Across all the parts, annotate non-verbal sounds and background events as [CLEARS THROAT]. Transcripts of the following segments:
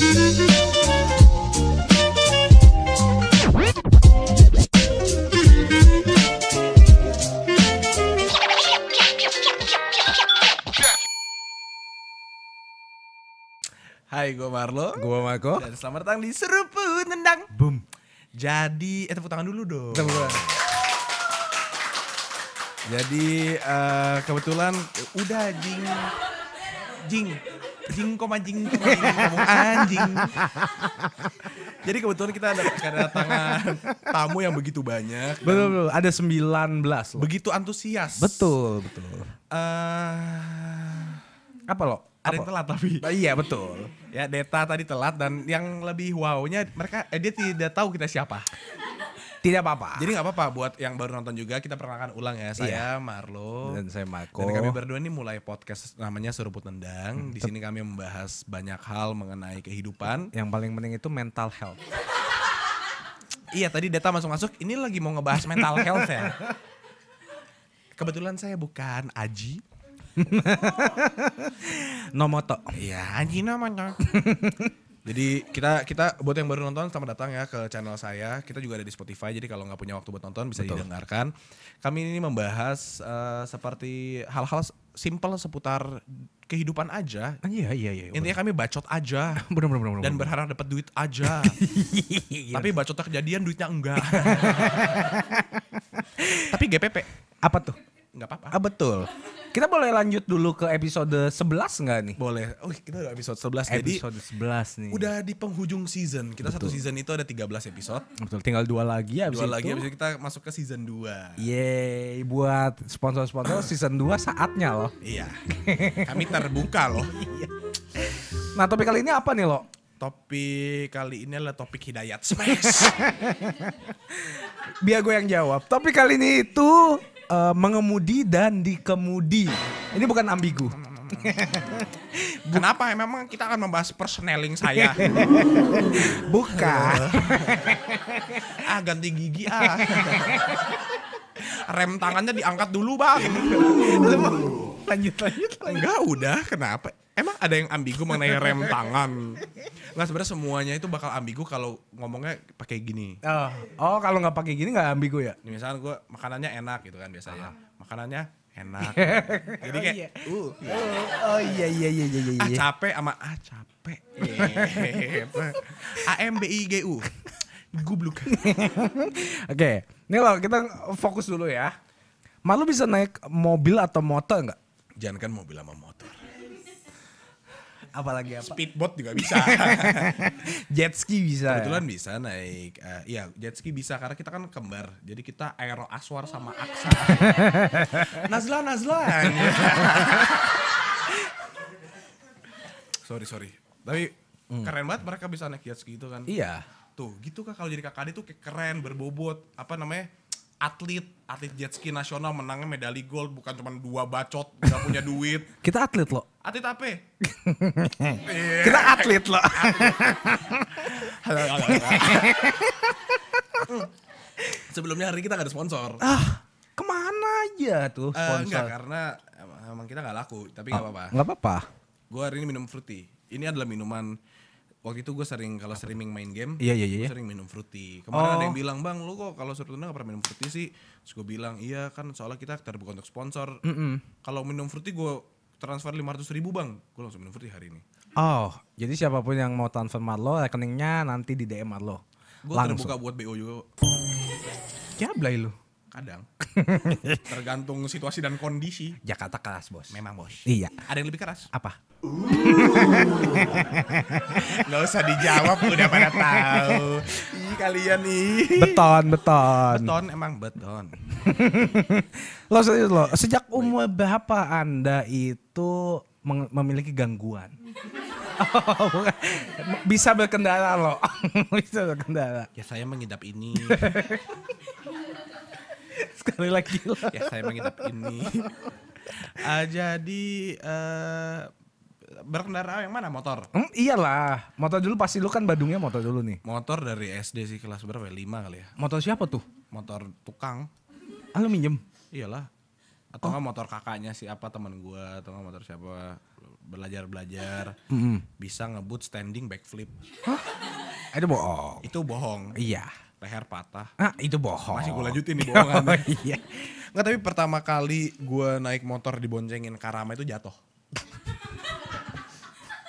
Hai, gue Marlo. Gue Mako. Dan selamat datang di Seruput Nendang. Boom. Jadi, eh tepuk tangan dulu dong. Tepuk tangan. Jadi, uh, kebetulan udah jing. Jing anjing, anjing ngomong anjing. Jadi kebetulan kita ada kedatangan tamu yang begitu banyak. Betul, betul. Ada 19 loh. Begitu antusias. Betul, betul. Uh, apa loh? Ada yang telat tapi. Nah, iya, betul. Ya, Deta tadi telat dan yang lebih wow mereka eh, dia tidak tahu kita siapa. Tidak apa-apa. Jadi nggak apa-apa buat yang baru nonton juga kita perkenalkan ulang ya. Saya iya. Marlo dan saya Marco. Dan kami berdua ini mulai podcast namanya Seruput Nendang. Hmm, Di sini kami membahas banyak hal mengenai kehidupan. Yang paling penting itu mental health. iya, tadi data masuk-masuk ini lagi mau ngebahas mental health ya. [LAUGHS] Kebetulan saya bukan Aji. [LAUGHS] Nomoto. Iya, Aji namanya. [LAUGHS] Jadi kita kita buat yang baru nonton selamat datang ya ke channel saya. Kita juga ada di Spotify. Jadi kalau nggak punya waktu buat nonton bisa Betul. didengarkan. Kami ini membahas uh, seperti hal-hal simpel seputar kehidupan aja. Ah, iya, iya iya iya. Intinya kami bacot aja. [LAUGHS] Benar benar benar. Dan berharap dapat duit aja. [LAUGHS] Iya, iya. Tapi bacotnya kejadian duitnya enggak. [LAUGHS] Tapi GPP. Apa tuh? Enggak apa-apa. Ah, betul. Kita boleh lanjut dulu ke episode 11 nggak nih? Boleh. Oh, kita udah episode 11. Episode jadi, 11 nih. Udah di penghujung season. Kita Betul. satu season itu ada 13 episode. Betul, tinggal dua lagi ya. Dua itu. lagi habis itu kita masuk ke season 2. Yeay, buat sponsor-sponsor [CLEARS THROAT] season 2 saatnya loh. Iya. Kami terbuka loh. Iya. nah, topik kali ini apa nih, lo? topik kali ini adalah topik hidayat [LAUGHS] smash. Biar gue yang jawab. Topik kali ini itu Eh, mengemudi dan dikemudi. Ini bukan ambigu. [LAUGHS] Kenapa? Memang kita akan membahas personeling saya. [LAUGHS] Buka. ah ganti gigi ah. Rem tangannya diangkat dulu bang. lanjut lanjut. lanjut. Enggak udah. Kenapa? ada yang ambigu mengenai rem tangan. Nah sebenarnya semuanya itu bakal ambigu kalau ngomongnya pakai gini. Oh, oh kalau nggak pakai gini nggak ambigu ya? Misalnya gue makanannya enak gitu kan biasanya. Ah. Makanannya enak. [LAUGHS] Jadi oh, kayak, oh, iya. uh, oh, oh iya iya iya iya iya. Ah iya. capek ama ah capek. [LAUGHS] A M B I G U. Gubluk. [LAUGHS] Oke, okay. ini kalau kita fokus dulu ya. Malu bisa naik mobil atau motor nggak? Jangan kan mobil sama motor apalagi apa? Speedboat juga bisa. [LAUGHS] jet ski bisa. Kebetulan ya? bisa naik. Uh, iya, jet ski bisa karena kita kan kembar. Jadi kita aero aswar sama aksa. [LAUGHS] nazla Nazla. [LAUGHS] sorry, sorry. Tapi hmm. keren banget mereka bisa naik jet ski itu kan. Iya. Tuh, gitu kan kalau jadi kakak itu kayak keren, berbobot, apa namanya? atlet atlet jetski nasional menangnya medali gold bukan cuma dua bacot nggak punya duit [LAUGHS] kita atlet loh atlet apa yeah. [LAUGHS] kita atlet loh [LAUGHS] sebelumnya hari kita gak ada sponsor ah kemana aja tuh eh, sponsor uh, enggak, karena emang kita nggak laku tapi nggak ah, apa-apa nggak apa-apa gue hari ini minum fruity ini adalah minuman waktu itu gue sering kalau streaming main game, iya iya iya. iya. sering minum fruity. Kemarin oh. ada yang oh. bilang bang, lu kok kalau surtuna gak pernah minum fruity sih? Terus gue bilang iya kan soalnya kita terbuka untuk sponsor. Mm -mm. Kalau minum fruity gue transfer lima ratus ribu bang, gue langsung minum fruity hari ini. Oh, jadi siapapun yang mau transfer Marlo, rekeningnya nanti di DM Marlo. Gue terbuka buat BO juga. Jablay ya, lu. Kadang. [LAUGHS] Tergantung situasi dan kondisi. Jakarta keras, Bos. Memang, Bos. Iya. Ada yang lebih keras? Apa? [LAUGHS] Gak usah dijawab, udah pada tahu. Ih, kalian nih. Beton, beton. Beton emang beton. [LAUGHS] lo serius lo, sejak umur berapa Anda itu memiliki gangguan? Oh, bisa berkendara lo? bisa berkendara. Ya saya mengidap ini sekali lagi lah. ya saya menginap ini uh, [LAUGHS] jadi uh, eh, berkendara yang mana motor? Hmm, iyalah, motor dulu pasti lu kan Badungnya motor dulu nih. Motor dari SD sih kelas berapa? Ya? lima kali ya. Motor siapa tuh? Motor tukang. Ah lu minjem? Iyalah. Atau oh. motor kakaknya siapa teman gua atau motor siapa belajar-belajar mm -hmm. bisa ngebut standing backflip. Hah? Itu bohong. Itu bohong. Iya leher patah. Ah, itu bohong. Masih gue lanjutin nih [LAUGHS] oh, bohongan. oh, iya. Nggak, tapi pertama kali gue naik motor diboncengin Karama itu jatuh.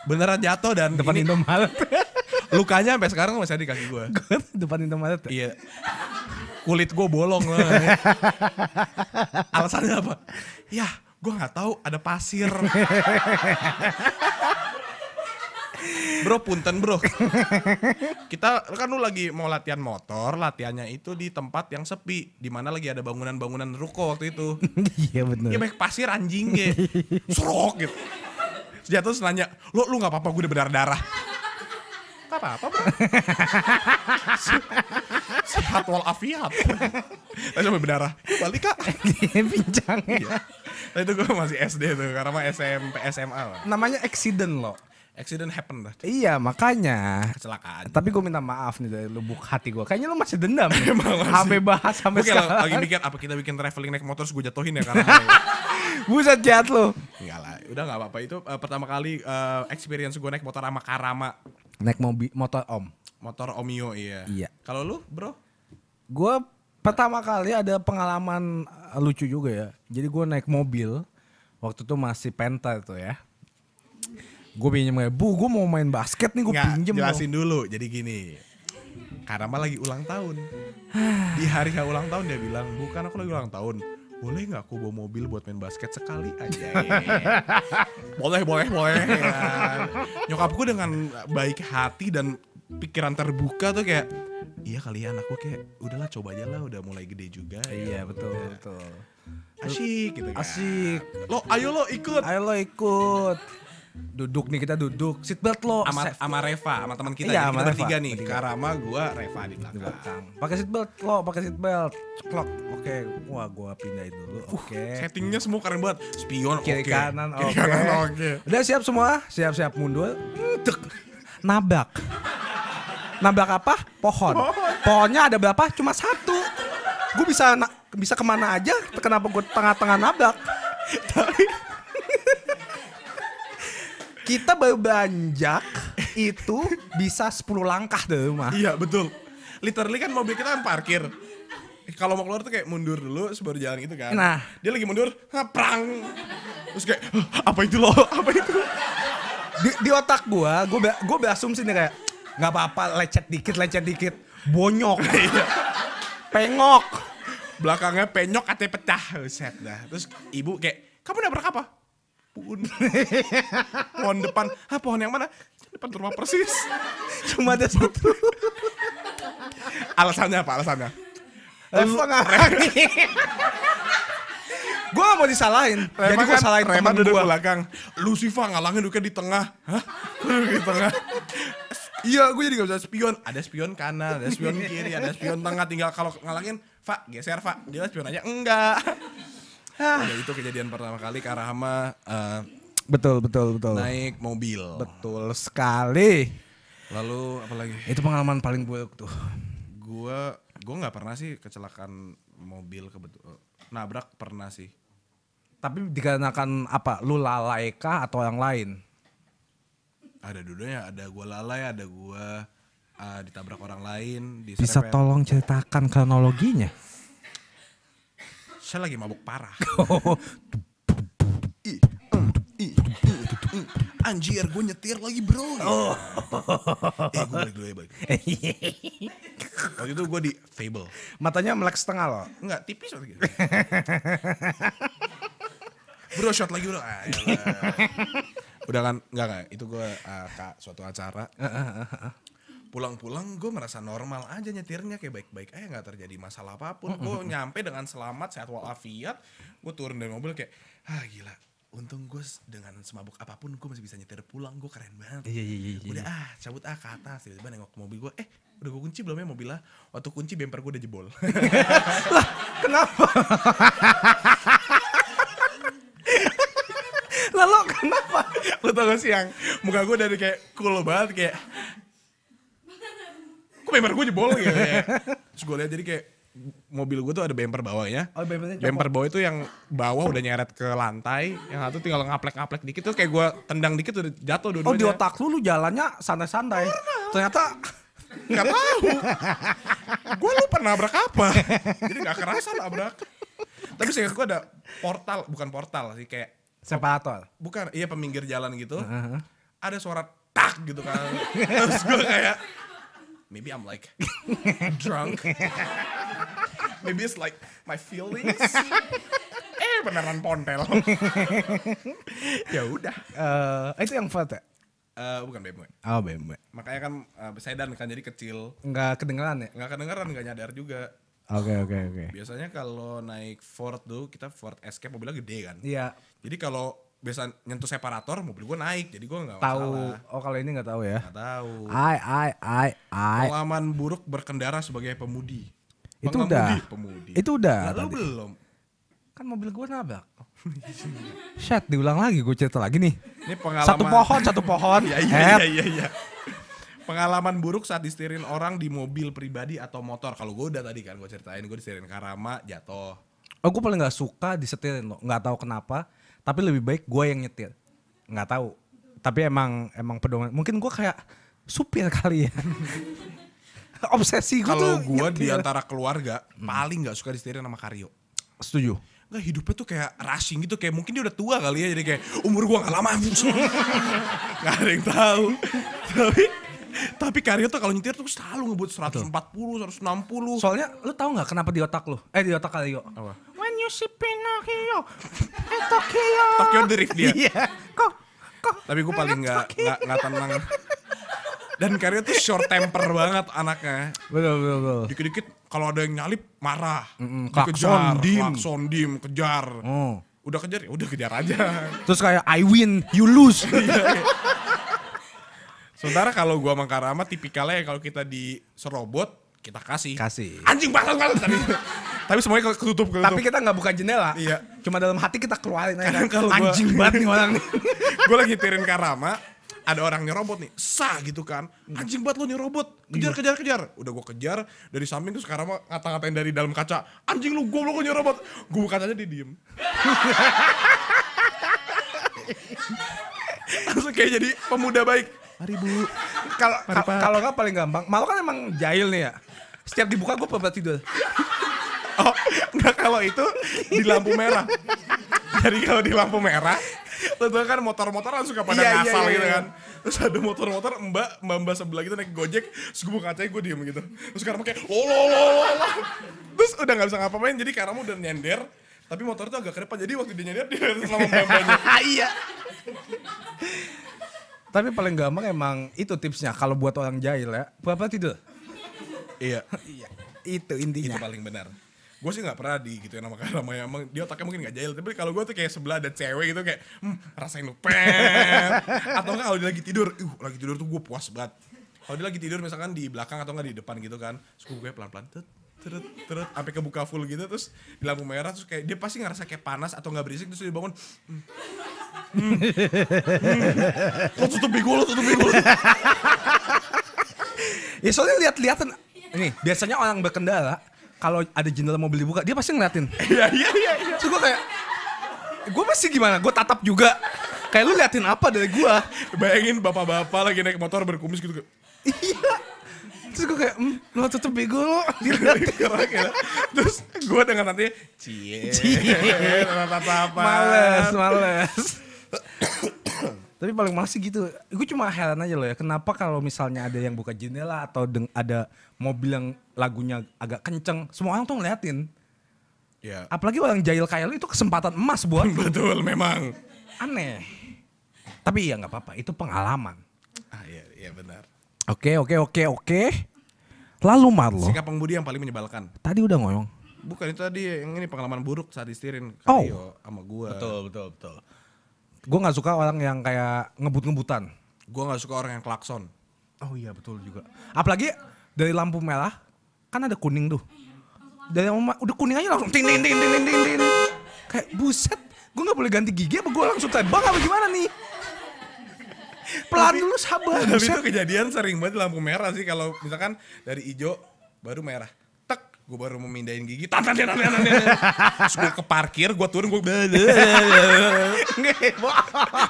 Beneran jatuh dan depan ini, Indomaret. [LAUGHS] lukanya sampai sekarang masih ada di kaki gue. [LAUGHS] depan Indomaret. Ya? Iya. Kulit gue bolong Alasannya apa? Ya, gue nggak tahu ada pasir bro punten bro kita kan lu lagi mau latihan motor latihannya itu di tempat yang sepi di mana lagi ada bangunan-bangunan ruko waktu itu iya benar ya baik pasir anjing ya serok gitu terus nanya lo lu nggak apa-apa gue udah berdarah-darah Gak apa-apa bro Sehat walafiat Tapi sampai berdarah Balik kak iya, Pincang ya iya. nah, itu gue masih SD tuh Karena mah SMP SMA lah Namanya accident loh accident happen lah. Iya makanya. Kecelakaan. Tapi gue minta maaf nih dari lubuk hati gue. Kayaknya lu masih dendam. Ya? [LAUGHS] Emang masih. Sampai bahas sampai sekarang. lagi mikir apa kita bikin traveling naik motor terus gue jatuhin ya karena. [LAUGHS] Buset jahat lu. Enggak lah, udah gak apa-apa. Itu uh, pertama kali uh, experience gue naik motor sama Karama. Naik mobil motor om. Motor Omio iya. Iya. Kalau lu bro? Gue pertama kali ada pengalaman eh, lucu juga ya. Jadi gue naik mobil. Waktu itu masih Penta itu ya gue pinjem kayak bu gue mau main basket nih gue pinjem jelasin dong. dulu jadi gini karena lagi ulang tahun di hari yang ulang tahun dia bilang bukan aku lagi ulang tahun boleh nggak aku bawa mobil buat main basket sekali aja [LAUGHS] boleh boleh boleh ya. nyokapku dengan baik hati dan pikiran terbuka tuh kayak iya kali ya anakku kayak udahlah coba aja lah udah mulai gede juga iya betul ya. betul asik gitu kan asik lo ayo lo ikut ayo lo ikut duduk nih kita duduk seatbelt lo sama sama Reva sama teman kita iya, sama ya. kita bertiga nih Karama gua Reva di belakang, pakai seatbelt lo pakai seatbelt clock oke okay. wah gua pindahin dulu uh, oke settingnya semua keren banget spion oke okay. kiri kanan oke okay. udah siap semua siap siap mundur nabak, nabak apa pohon pohonnya ada berapa cuma satu gue bisa bisa kemana aja kenapa gue tengah-tengah nabak? kita baru beranjak itu bisa 10 langkah dari rumah. Iya betul. Literally kan mobil kita kan parkir. Eh, kalau mau keluar tuh kayak mundur dulu sebaru jalan gitu kan. Nah. Dia lagi mundur, prang. Terus kayak, apa itu loh? [LAUGHS] Apa itu? Di, di otak gua, gua, be, gua berasumsi nih kayak, nggak apa-apa lecet dikit, lecet dikit. Bonyok. [LAUGHS] Iya. Pengok. Belakangnya penyok atau pecah. Set dah. Terus ibu kayak, kamu nabrak apa? pun [LAUGHS] pohon depan ah pohon yang mana depan rumah persis cuma ada satu alasannya apa alasannya Reva gue gak [LAUGHS] mau disalahin Rema jadi gue kan- salahin Rema gue. belakang lu Siva ngalangin duduknya di tengah hah [LAUGHS] di tengah Iya, gue jadi gak bisa spion. Ada spion kanan, ada spion kiri, ada spion tengah. Tinggal kalau ngalangin, fa geser fa, Dia spion aja, enggak. Ah. Udah itu kejadian pertama kali Kak Rahma uh, eh, betul betul betul naik mobil. Betul sekali. Lalu apalagi Itu pengalaman paling buruk tuh. Gua gua nggak pernah sih kecelakaan mobil kebetul nabrak pernah sih. Tapi dikarenakan apa? Lu lalai kah atau yang lain? Ada dudanya, ada gua lalai, ada gua uh, ditabrak orang lain. Bisa tolong ceritakan kronologinya? Saya lagi mabuk parah. [LAUGHS] Anjir, gue nyetir lagi bro. Oh. eh, gue balik dulu ya, balik. [LAUGHS] Waktu itu gue di Fable. Matanya melek setengah loh. Enggak, tipis waktu gitu. bro, shot lagi bro. Ah, ya [LAUGHS] Udah kan, enggak, enggak. Itu gue uh, ah, kak suatu acara pulang-pulang gue merasa normal aja nyetirnya kayak baik-baik aja nggak terjadi masalah apapun gue nyampe dengan selamat sehat walafiat gue turun dari mobil kayak ah gila untung gue dengan semabuk apapun gue masih bisa nyetir pulang gue keren banget iya, iya, iya, udah iya. ah cabut ah ke atas tiba-tiba nengok mobil gue eh udah gue kunci belum ya mobil lah. waktu kunci bemper gue udah jebol [LAUGHS] lah kenapa lalu [LAUGHS] kenapa lu tau gak sih yang muka gue dari kayak cool banget kayak bemper gue jebol gitu ya. Iya. Terus gue lihat jadi kayak mobil gue tuh ada bemper bawahnya. Oh, bemper bawah itu yang bawah udah nyeret ke lantai, yang satu tinggal ngaplek-ngaplek dikit tuh kayak gue tendang dikit udah jatuh dua-duanya. Oh, di otak lu lu jalannya santai-santai. Ternyata nggak tahu. gue lupa nabrak apa. Jadi nggak kerasa nabrak. Tapi seingat gue ada portal, bukan portal sih kayak separator. Bukan, iya peminggir jalan gitu. Uh -huh. Ada suara tak gitu kan. Terus gue kayak maybe I'm like [LAUGHS] drunk. maybe it's like my feelings. [LAUGHS] eh beneran pontel. [LAUGHS] ya udah. Uh, itu yang Fat ya? Uh, eh, bukan BMW. Oh BMW. Makanya kan uh, sedan kan jadi kecil. Enggak kedengeran ya? Enggak kedengeran, enggak nyadar juga. Oke oke oke. Biasanya kalau naik Ford tuh kita Ford Escape mobilnya gede kan. Iya. Yeah. Jadi kalau biasa nyentuh separator mobil gue naik jadi gue nggak tahu masalah. oh kalau ini nggak tahu ya nggak tahu ai ai ai ai pengalaman buruk berkendara sebagai pemudi itu udah pemudi itu udah lalu belum kan mobil gue nabrak [LAUGHS] Shit, diulang lagi gue cerita lagi nih ini pengalaman satu pohon satu pohon [LAUGHS] iya, iya, iya, iya, pengalaman buruk saat distirin orang di mobil pribadi atau motor kalau gue udah tadi kan gue ceritain gue disetirin karama jatuh oh gue paling nggak suka disetirin lo nggak tahu kenapa tapi lebih baik gue yang nyetir nggak tahu tapi emang emang pedoman mungkin gue kayak supir kali ya [LAUGHS] obsesi gue kalau gue di antara keluarga hmm. paling nggak suka disetirin sama Karyo setuju Enggak hidupnya tuh kayak rushing gitu kayak mungkin dia udah tua kali ya jadi kayak umur gue gak lama [LAUGHS] gak ada yang tahu tapi tapi Karyo tuh kalau nyetir tuh selalu ngebuat 140, 160. Soalnya lu tahu gak kenapa di otak lu? Eh di otak Karyo. Apa? nyusipin Tokyo. Eh Tokyo. Tokyo drift dia. Iya. Kok kok. Tapi gue paling nggak nggak tenang. Dan karya tuh short temper banget anaknya. Betul betul betul. Dikit-dikit kalau ada yang nyalip marah. Mm -mm, kejar, dim. klakson dim, kejar. Oh. Udah kejar, ya udah kejar aja. Terus kayak I win, you lose. [LAUGHS] Iya, iya. Sementara kalau gua sama Karama tipikalnya ya kalau kita diserobot kita kasih. Kasih. Anjing banget banget tapi tapi semuanya ketutup, ketutup. Tapi kita gak buka jendela. Iya. Cuma dalam hati kita keluarin aja. Kalau kan, anjing gua, banget nih orang nih. [LAUGHS] gue lagi tirin karama, ada orang nyerobot nih. Sah gitu kan. Anjing banget lo nyerobot. Kejar iya. kejar kejar. Udah gue kejar dari samping terus karama ngata-ngatain dari dalam kaca. Anjing lu gue lo nyerobot. Gue buka aja dia diem. [LAUGHS] Langsung kayak jadi pemuda baik. Mari bu. Kalau kalau nggak paling gampang. Malu kan emang jahil nih ya. Setiap dibuka gue pernah tidur. Oh, enggak kalau itu di lampu merah. Jadi kalau di lampu merah, Tentu kan motor-motoran suka pada iya, iya ngasal iya, gitu iya, gitu kan. Terus ada motor-motor mbak, mbak-mbak sebelah gitu naik gojek, terus gue buka kacanya gue diem gitu. Terus karena pakai lo lo lo lo Terus udah gak bisa ngapa-ngapain, jadi karena udah nyender, tapi motor itu agak kerepan Jadi waktu dia nyender, dia [LAUGHS] sama mbak-mbaknya. [LAUGHS] iya. tapi paling gampang emang itu tipsnya kalau buat orang jahil ya. Berapa tidur? Iya. iya. Itu intinya. Itu paling benar. Gue sih gak pernah di gitu ya nama karena emang dia otaknya mungkin gak jahil. Tapi kalau gue tuh kayak sebelah ada cewek gitu kayak hmm, rasain lu atau enggak kalau dia lagi tidur, uh lagi tidur tuh gue puas banget. Kalau dia lagi tidur misalkan di belakang atau gak di depan gitu kan. Terus gue pelan-pelan tut terut terut sampai kebuka full gitu terus di lampu merah terus kayak dia pasti ngerasa kayak panas atau nggak berisik terus dia bangun hmm. Hmm. Hmm. lo tutup bego lo tutup bego ya soalnya lihat-lihatan ini biasanya orang berkendara kalau ada jendela mobil dibuka dia pasti ngeliatin. [LAUGHS] Iya, iya iya iya. Terus gue kayak gue masih gimana? Gue tatap juga. Kayak lu liatin apa dari gue? Bayangin bapak-bapak lagi naik motor berkumis gitu. Iya. Terus gue kayak, mmm, lo tetep bego lo. [LAUGHS] Iya, iya, Terus gue dengan nanti, cie. Cie. Males, males. [COUGHS] Tapi paling males sih gitu. Gue cuma heran aja loh ya. Kenapa kalau misalnya ada yang buka jendela atau ada mobil yang lagunya agak kenceng, semua orang tuh ngeliatin. Ya. Apalagi orang jahil kayak lo itu kesempatan emas buat. [LAUGHS] Betul memang. Aneh. Tapi ya nggak apa-apa, itu pengalaman. Ah iya, iya benar. Oke, oke, oke, oke. Lalu Marlo. Sikap pengemudi yang paling menyebalkan. Tadi udah ngomong. Bukan itu tadi yang ini pengalaman buruk saat istirin, oh. sama gua. Betul, betul, betul. Gue nggak suka orang yang kayak ngebut-ngebutan. Gue nggak suka orang yang klakson. Oh iya betul juga. Apalagi dari lampu merah kan ada kuning tuh. Dari lampu udah kuning aja langsung ting ting ting ting ting ting. Kayak buset, gue nggak boleh ganti gigi apa gue langsung tembak apa gimana nih? Pelan dulu sabar. [LAUGHS] Tapi itu kejadian sering banget lampu merah sih kalau misalkan dari hijau baru merah gue baru mau mindahin gigi tante tante tante terus gue ke parkir gue turun gue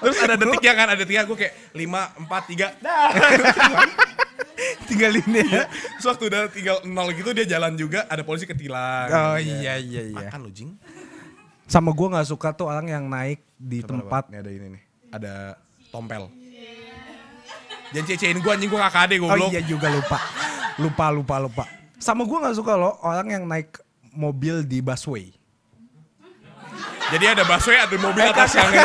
terus ada detik ya kan ada detiknya gue kayak lima empat tiga [LAUGHS] ini ya terus waktu udah tinggal nol gitu dia jalan juga ada polisi ketilang oh iya iya iya makan lu jing sama gue nggak suka tuh orang yang naik di tempat ini ada ini nih ada tompel jangan cecein gue anjing gue kakak deh gue oh iya juga lupa lupa lupa lupa sama gue nggak suka loh orang yang naik mobil di busway. Jadi ada busway, ada mobil eh, atas yang di,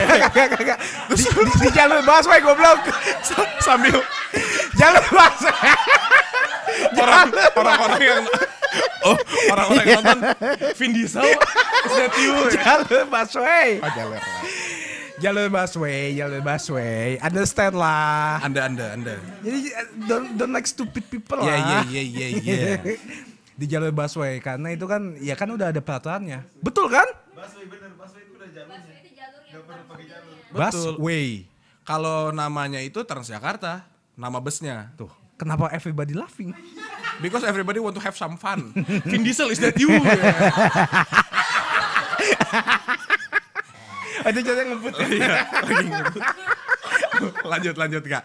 di, di jalur busway goblok. Sambil jalur busway. Orang orang-orang yang Oh, orang-orang yang nonton Vin Diesel, Statue. Jalur busway. Oh, jalur jalur busway, jalur busway. Understand lah. Anda, anda, anda. Jadi eh, don't, don't like stupid people yeah, lah. Iya, iya, iya, iya. Di jalur busway karena itu kan ya kan udah ada peraturannya. Betul kan? Busway bener, busway itu udah jalurnya. Busway itu jalur yang Busway. Kalau namanya itu Transjakarta, nama busnya. Tuh, kenapa everybody laughing? Because everybody want to have some fun. [LAUGHS] Vin Diesel is that you? [LAUGHS] itu jadi ngebut. Oh iya, lanjut lanjut kak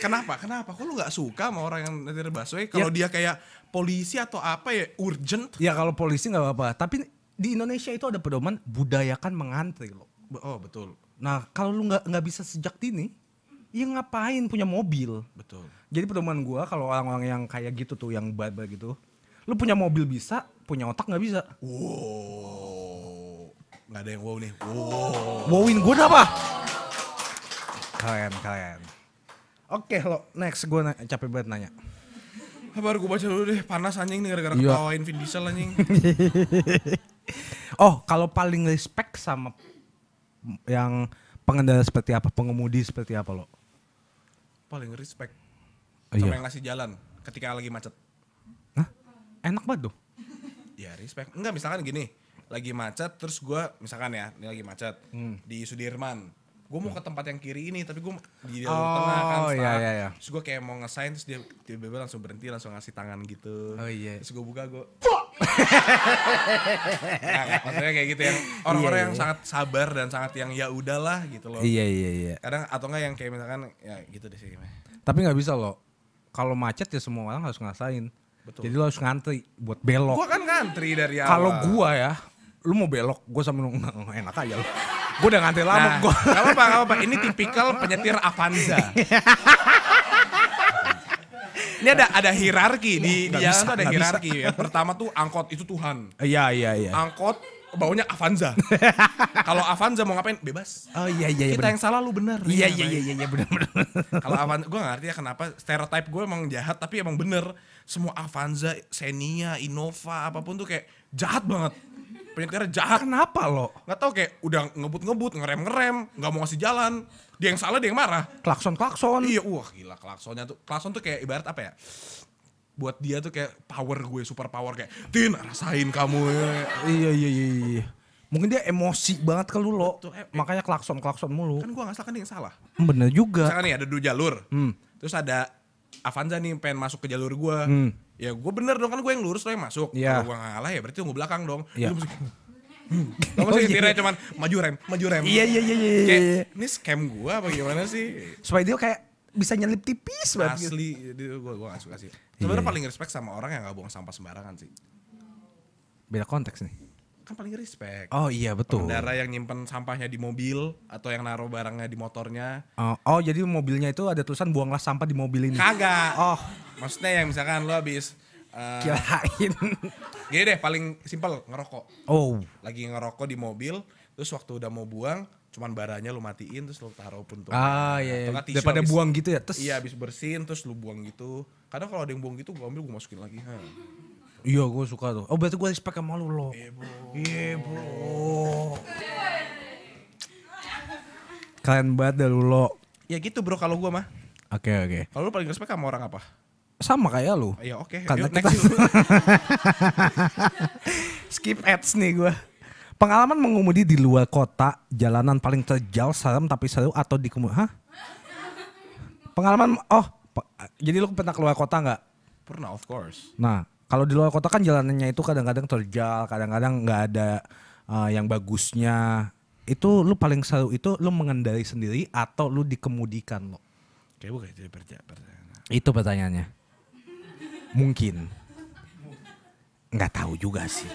kenapa kenapa kok lu nggak suka sama orang yang nyetir busway ya. kalau ya. dia kayak polisi atau apa ya urgent ya kalau polisi nggak apa-apa tapi di Indonesia itu ada pedoman budayakan mengantri loh oh betul nah kalau lu nggak nggak bisa sejak dini ya ngapain punya mobil betul jadi pedoman gua kalau orang-orang yang kayak gitu tuh yang bad, -bad gitu lu punya mobil bisa punya otak nggak bisa wow Nggak ada yang wow nih. Wow. Wowin gue apa? Kalian, kalian. Oke lo, next gue na- capek banget nanya. Ah, baru gue baca dulu deh, panas anjing nih gara-gara Iya. ketawain Vin Diesel anjing. [LAUGHS] Oh, kalau paling respect sama yang pengendara seperti apa, pengemudi seperti apa lo? Paling respect sama Iya. yang ngasih jalan ketika lagi macet. Hah? Enak banget tuh. Ya respect. Enggak misalkan gini, lagi macet terus gue misalkan ya ini lagi macet hmm. di Sudirman gue mau ke hmm. tempat yang kiri ini tapi gue di jalur oh, tengah kan iya, iya, iya. terus gue kayak mau ngesain terus dia tiba-tiba langsung berhenti langsung ngasih tangan gitu oh, iya. terus gue buka gue nah, maksudnya kayak gitu yang iya, orang-orang iya, yang iya. sangat sabar dan sangat yang ya udahlah gitu loh iya iya iya kadang atau enggak yang kayak misalkan ya gitu deh sih tapi nggak bisa loh kalau macet ya semua orang harus ngasain Betul. Jadi lo harus ngantri buat belok. Gua kan ngantri dari awal. Kalau gua ya, lu mau belok gue sama lu enak aja lu gue udah ngantri lama nah, gue gak apa-apa gak apa-apa ini tipikal penyetir Avanza [LAUGHS] ini ada ada hierarki di, di jalan ada hierarki ya pertama tuh angkot itu Tuhan iya iya iya angkot baunya Avanza. [LAUGHS] Kalau Avanza mau ngapain bebas. Oh iya iya iya. Kita yang salah lu benar. Iya iya iya iya, iya bener benar. [LAUGHS] Kalau Avanza gue gak ngerti ya kenapa stereotype gue emang jahat tapi emang bener. Semua Avanza, Xenia, Innova apapun tuh kayak jahat banget penyetirnya jahat kenapa lo Gak tau kayak udah ngebut ngebut ngerem ngerem gak mau ngasih jalan dia yang salah dia yang marah klakson klakson iya wah gila klaksonnya tuh klakson tuh kayak ibarat apa ya buat dia tuh kayak power gue super power kayak tin rasain kamu ya. iya, iya iya iya iya Mungkin dia emosi banget ke lu lo. Betul, eh, eh. Makanya klakson-klakson mulu. Kan gue gak salah kan yang salah. Hmm, bener juga. Misalkan nih ada dua jalur. Hmm. Terus ada Avanza nih pengen masuk ke jalur gue. Hmm ya gue bener dong kan gue yang lurus lo yang masuk ya. kalau gue ngalah ya berarti tunggu belakang dong ya. Lu mesti, kamu sih tiranya cuman maju rem maju rem iya iya iya iya, iya kayak, iya. ini scam gue apa gimana sih supaya dia kayak bisa nyelip tipis banget gitu. asli gitu. gue gue gak suka sih sebenarnya iya. paling respect sama orang yang gak buang sampah sembarangan sih beda konteks nih kan paling respect. Oh iya betul. Pengendara yang nyimpen sampahnya di mobil atau yang naruh barangnya di motornya. Oh, oh jadi mobilnya itu ada tulisan buanglah sampah di mobil ini. Kagak. Oh. Maksudnya yang misalkan lo habis Uh, Kirain. Gini deh paling simpel ngerokok. Oh. Lagi ngerokok di mobil, terus waktu udah mau buang, cuman baranya lu matiin terus lu taruh pun tuh. Ah iya. iya. Daripada abis, buang gitu ya. Terus iya habis bersihin terus lu buang gitu. Kadang kalau ada yang buang gitu gua ambil gua masukin lagi. Ha. Iya, gue suka tuh. Oh, berarti gue respect sama lu loh. Iya, bro. Iya, bro. Kalian banget dah lu lo. Ya gitu bro kalau gue mah. Oke, okay, oke. Okay. Kalau lu paling respect sama orang apa? Sama kayak lu. Iya, oke. Okay. Karena Yuk, kita... [LAUGHS] Skip ads nih gue. Pengalaman mengemudi di luar kota, jalanan paling terjal, serem tapi seru atau di kemudi... Hah? Pengalaman, oh, jadi lu pernah keluar kota nggak? Pernah, of course. Nah, kalau di luar kota kan jalanannya itu kadang-kadang terjal, kadang-kadang nggak ada uh, yang bagusnya. Itu lu paling seru itu lu mengendari sendiri atau lu dikemudikan lo? Kayak bukan itu pertanyaan. Itu pertanyaannya. Mungkin. Nggak tahu juga sih.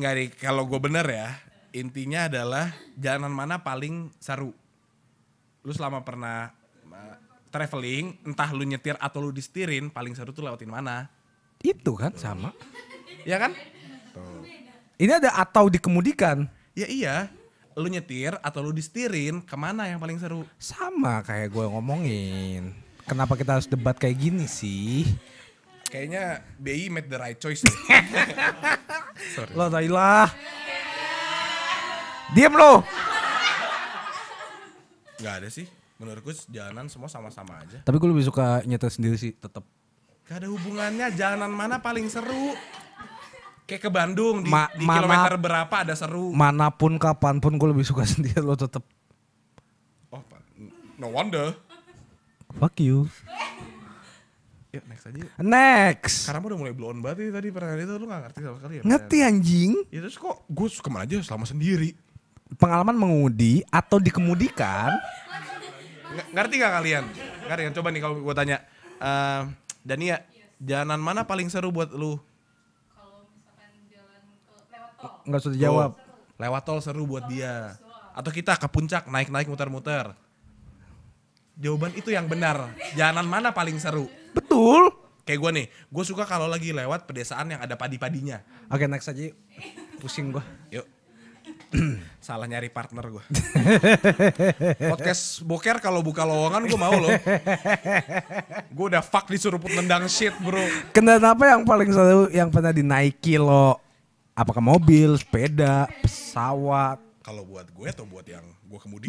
Nggak deh, kalau gue bener ya, intinya adalah jalanan mana paling seru. Lu selama pernah eh, traveling, entah lu nyetir atau lu disetirin, paling seru tuh lewatin mana. Itu kan sama. ya kan? Tuh. Ini ada atau dikemudikan. Ya iya. Lu nyetir atau lu distirin, kemana yang paling seru? Sama kayak gue ngomongin. Kenapa kita harus debat kayak gini sih? Kayaknya BI made the right choice. [LAUGHS] Sorry. Lo tailah. Diam lo. Gak ada sih. Menurutku jalanan semua sama-sama aja. Tapi gue lebih suka nyetir sendiri sih tetap. Gak ada hubungannya, jalanan mana paling seru? Kayak ke Bandung di, Ma di mana, kilometer berapa ada seru. Manapun kapanpun gue lebih suka [LAUGHS] sendiri lo tetep. Oh, no wonder. Fuck you. Yuk next aja yuk. Next. Karena udah mulai blown banget tadi pertanyaan itu lu gak ngerti sama sekali ya. Ngerti anjing. Ya terus kok gue suka kemana aja selama sendiri. Pengalaman mengudi atau dikemudikan. ngerti gak kalian? Kalian coba nih kalau gue tanya. Uh, Dania, yes. jalanan mana paling seru buat lu? Kalau misalkan jalan ke lewat tol. Enggak usah dijawab. Lewat tol seru buat dia. Atau kita ke puncak naik-naik muter-muter. Jawaban itu yang benar. Jalanan mana paling seru? Betul. Kayak gue nih, gue suka kalau lagi lewat pedesaan yang ada padi-padinya. Oke, okay, next aja yuk. Pusing gue. Yuk. [CLEARS THROAT] Salah nyari partner gue. Podcast boker kalau buka lowongan gue mau loh. gue udah fuck disuruh put nendang shit bro. Kendaraan apa yang paling seru yang pernah dinaiki lo? Apakah mobil, sepeda, pesawat? Kalau buat gue atau buat yang gue kemudi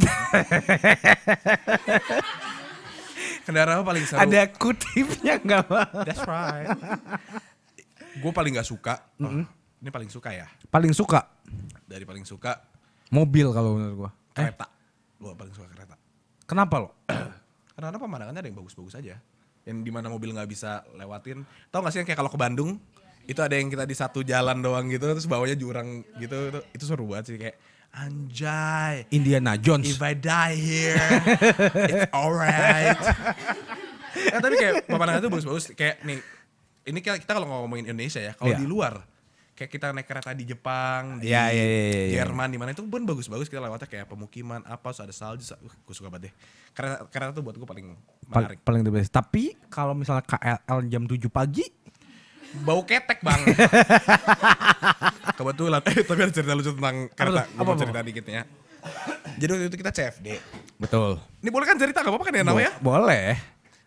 [LAUGHS] Kendaraan apa paling seru? Ada kutipnya nggak? That's right. gue paling gak suka. Mm -hmm. Ini paling suka ya? Paling suka. Dari paling suka. Mobil kalau menurut gua. Eh? Kereta. Eh. Gua paling suka kereta. Kenapa lo? [CLEARS THROAT] Karena pemandangannya ada yang bagus-bagus aja. Yang dimana mobil gak bisa lewatin. tau gak sih yang kayak kalau ke Bandung? Itu ada yang kita di satu jalan doang gitu. Terus bawahnya jurang gitu. Itu, itu seru banget sih kayak. Anjay. Indiana Jones. If I die here, [LAUGHS] it's alright. [LAUGHS] Eh, tapi kayak pemandangannya itu bagus-bagus. Kayak nih, ini kita kalau ngomongin Indonesia ya, kalau yeah. di luar kayak kita naik kereta di Jepang, di yeah, yeah, yeah, yeah, iya. Jerman, di mana itu pun bagus-bagus kita lewatnya kayak pemukiman apa, so ada salju, so, uh, gue suka banget deh. Kereta, kereta tuh buat gue paling menarik. Paling, paling the Tapi kalau misalnya KLL jam 7 pagi, bau ketek bang. [LAUGHS] Kebetulan, eh, tapi ada cerita lucu tentang kereta. Apa, apa, apa, cerita dikit ya. Jadi waktu itu kita CFD. Betul. Ini boleh kan cerita gak apa-apa kan ya namanya? Bo boleh.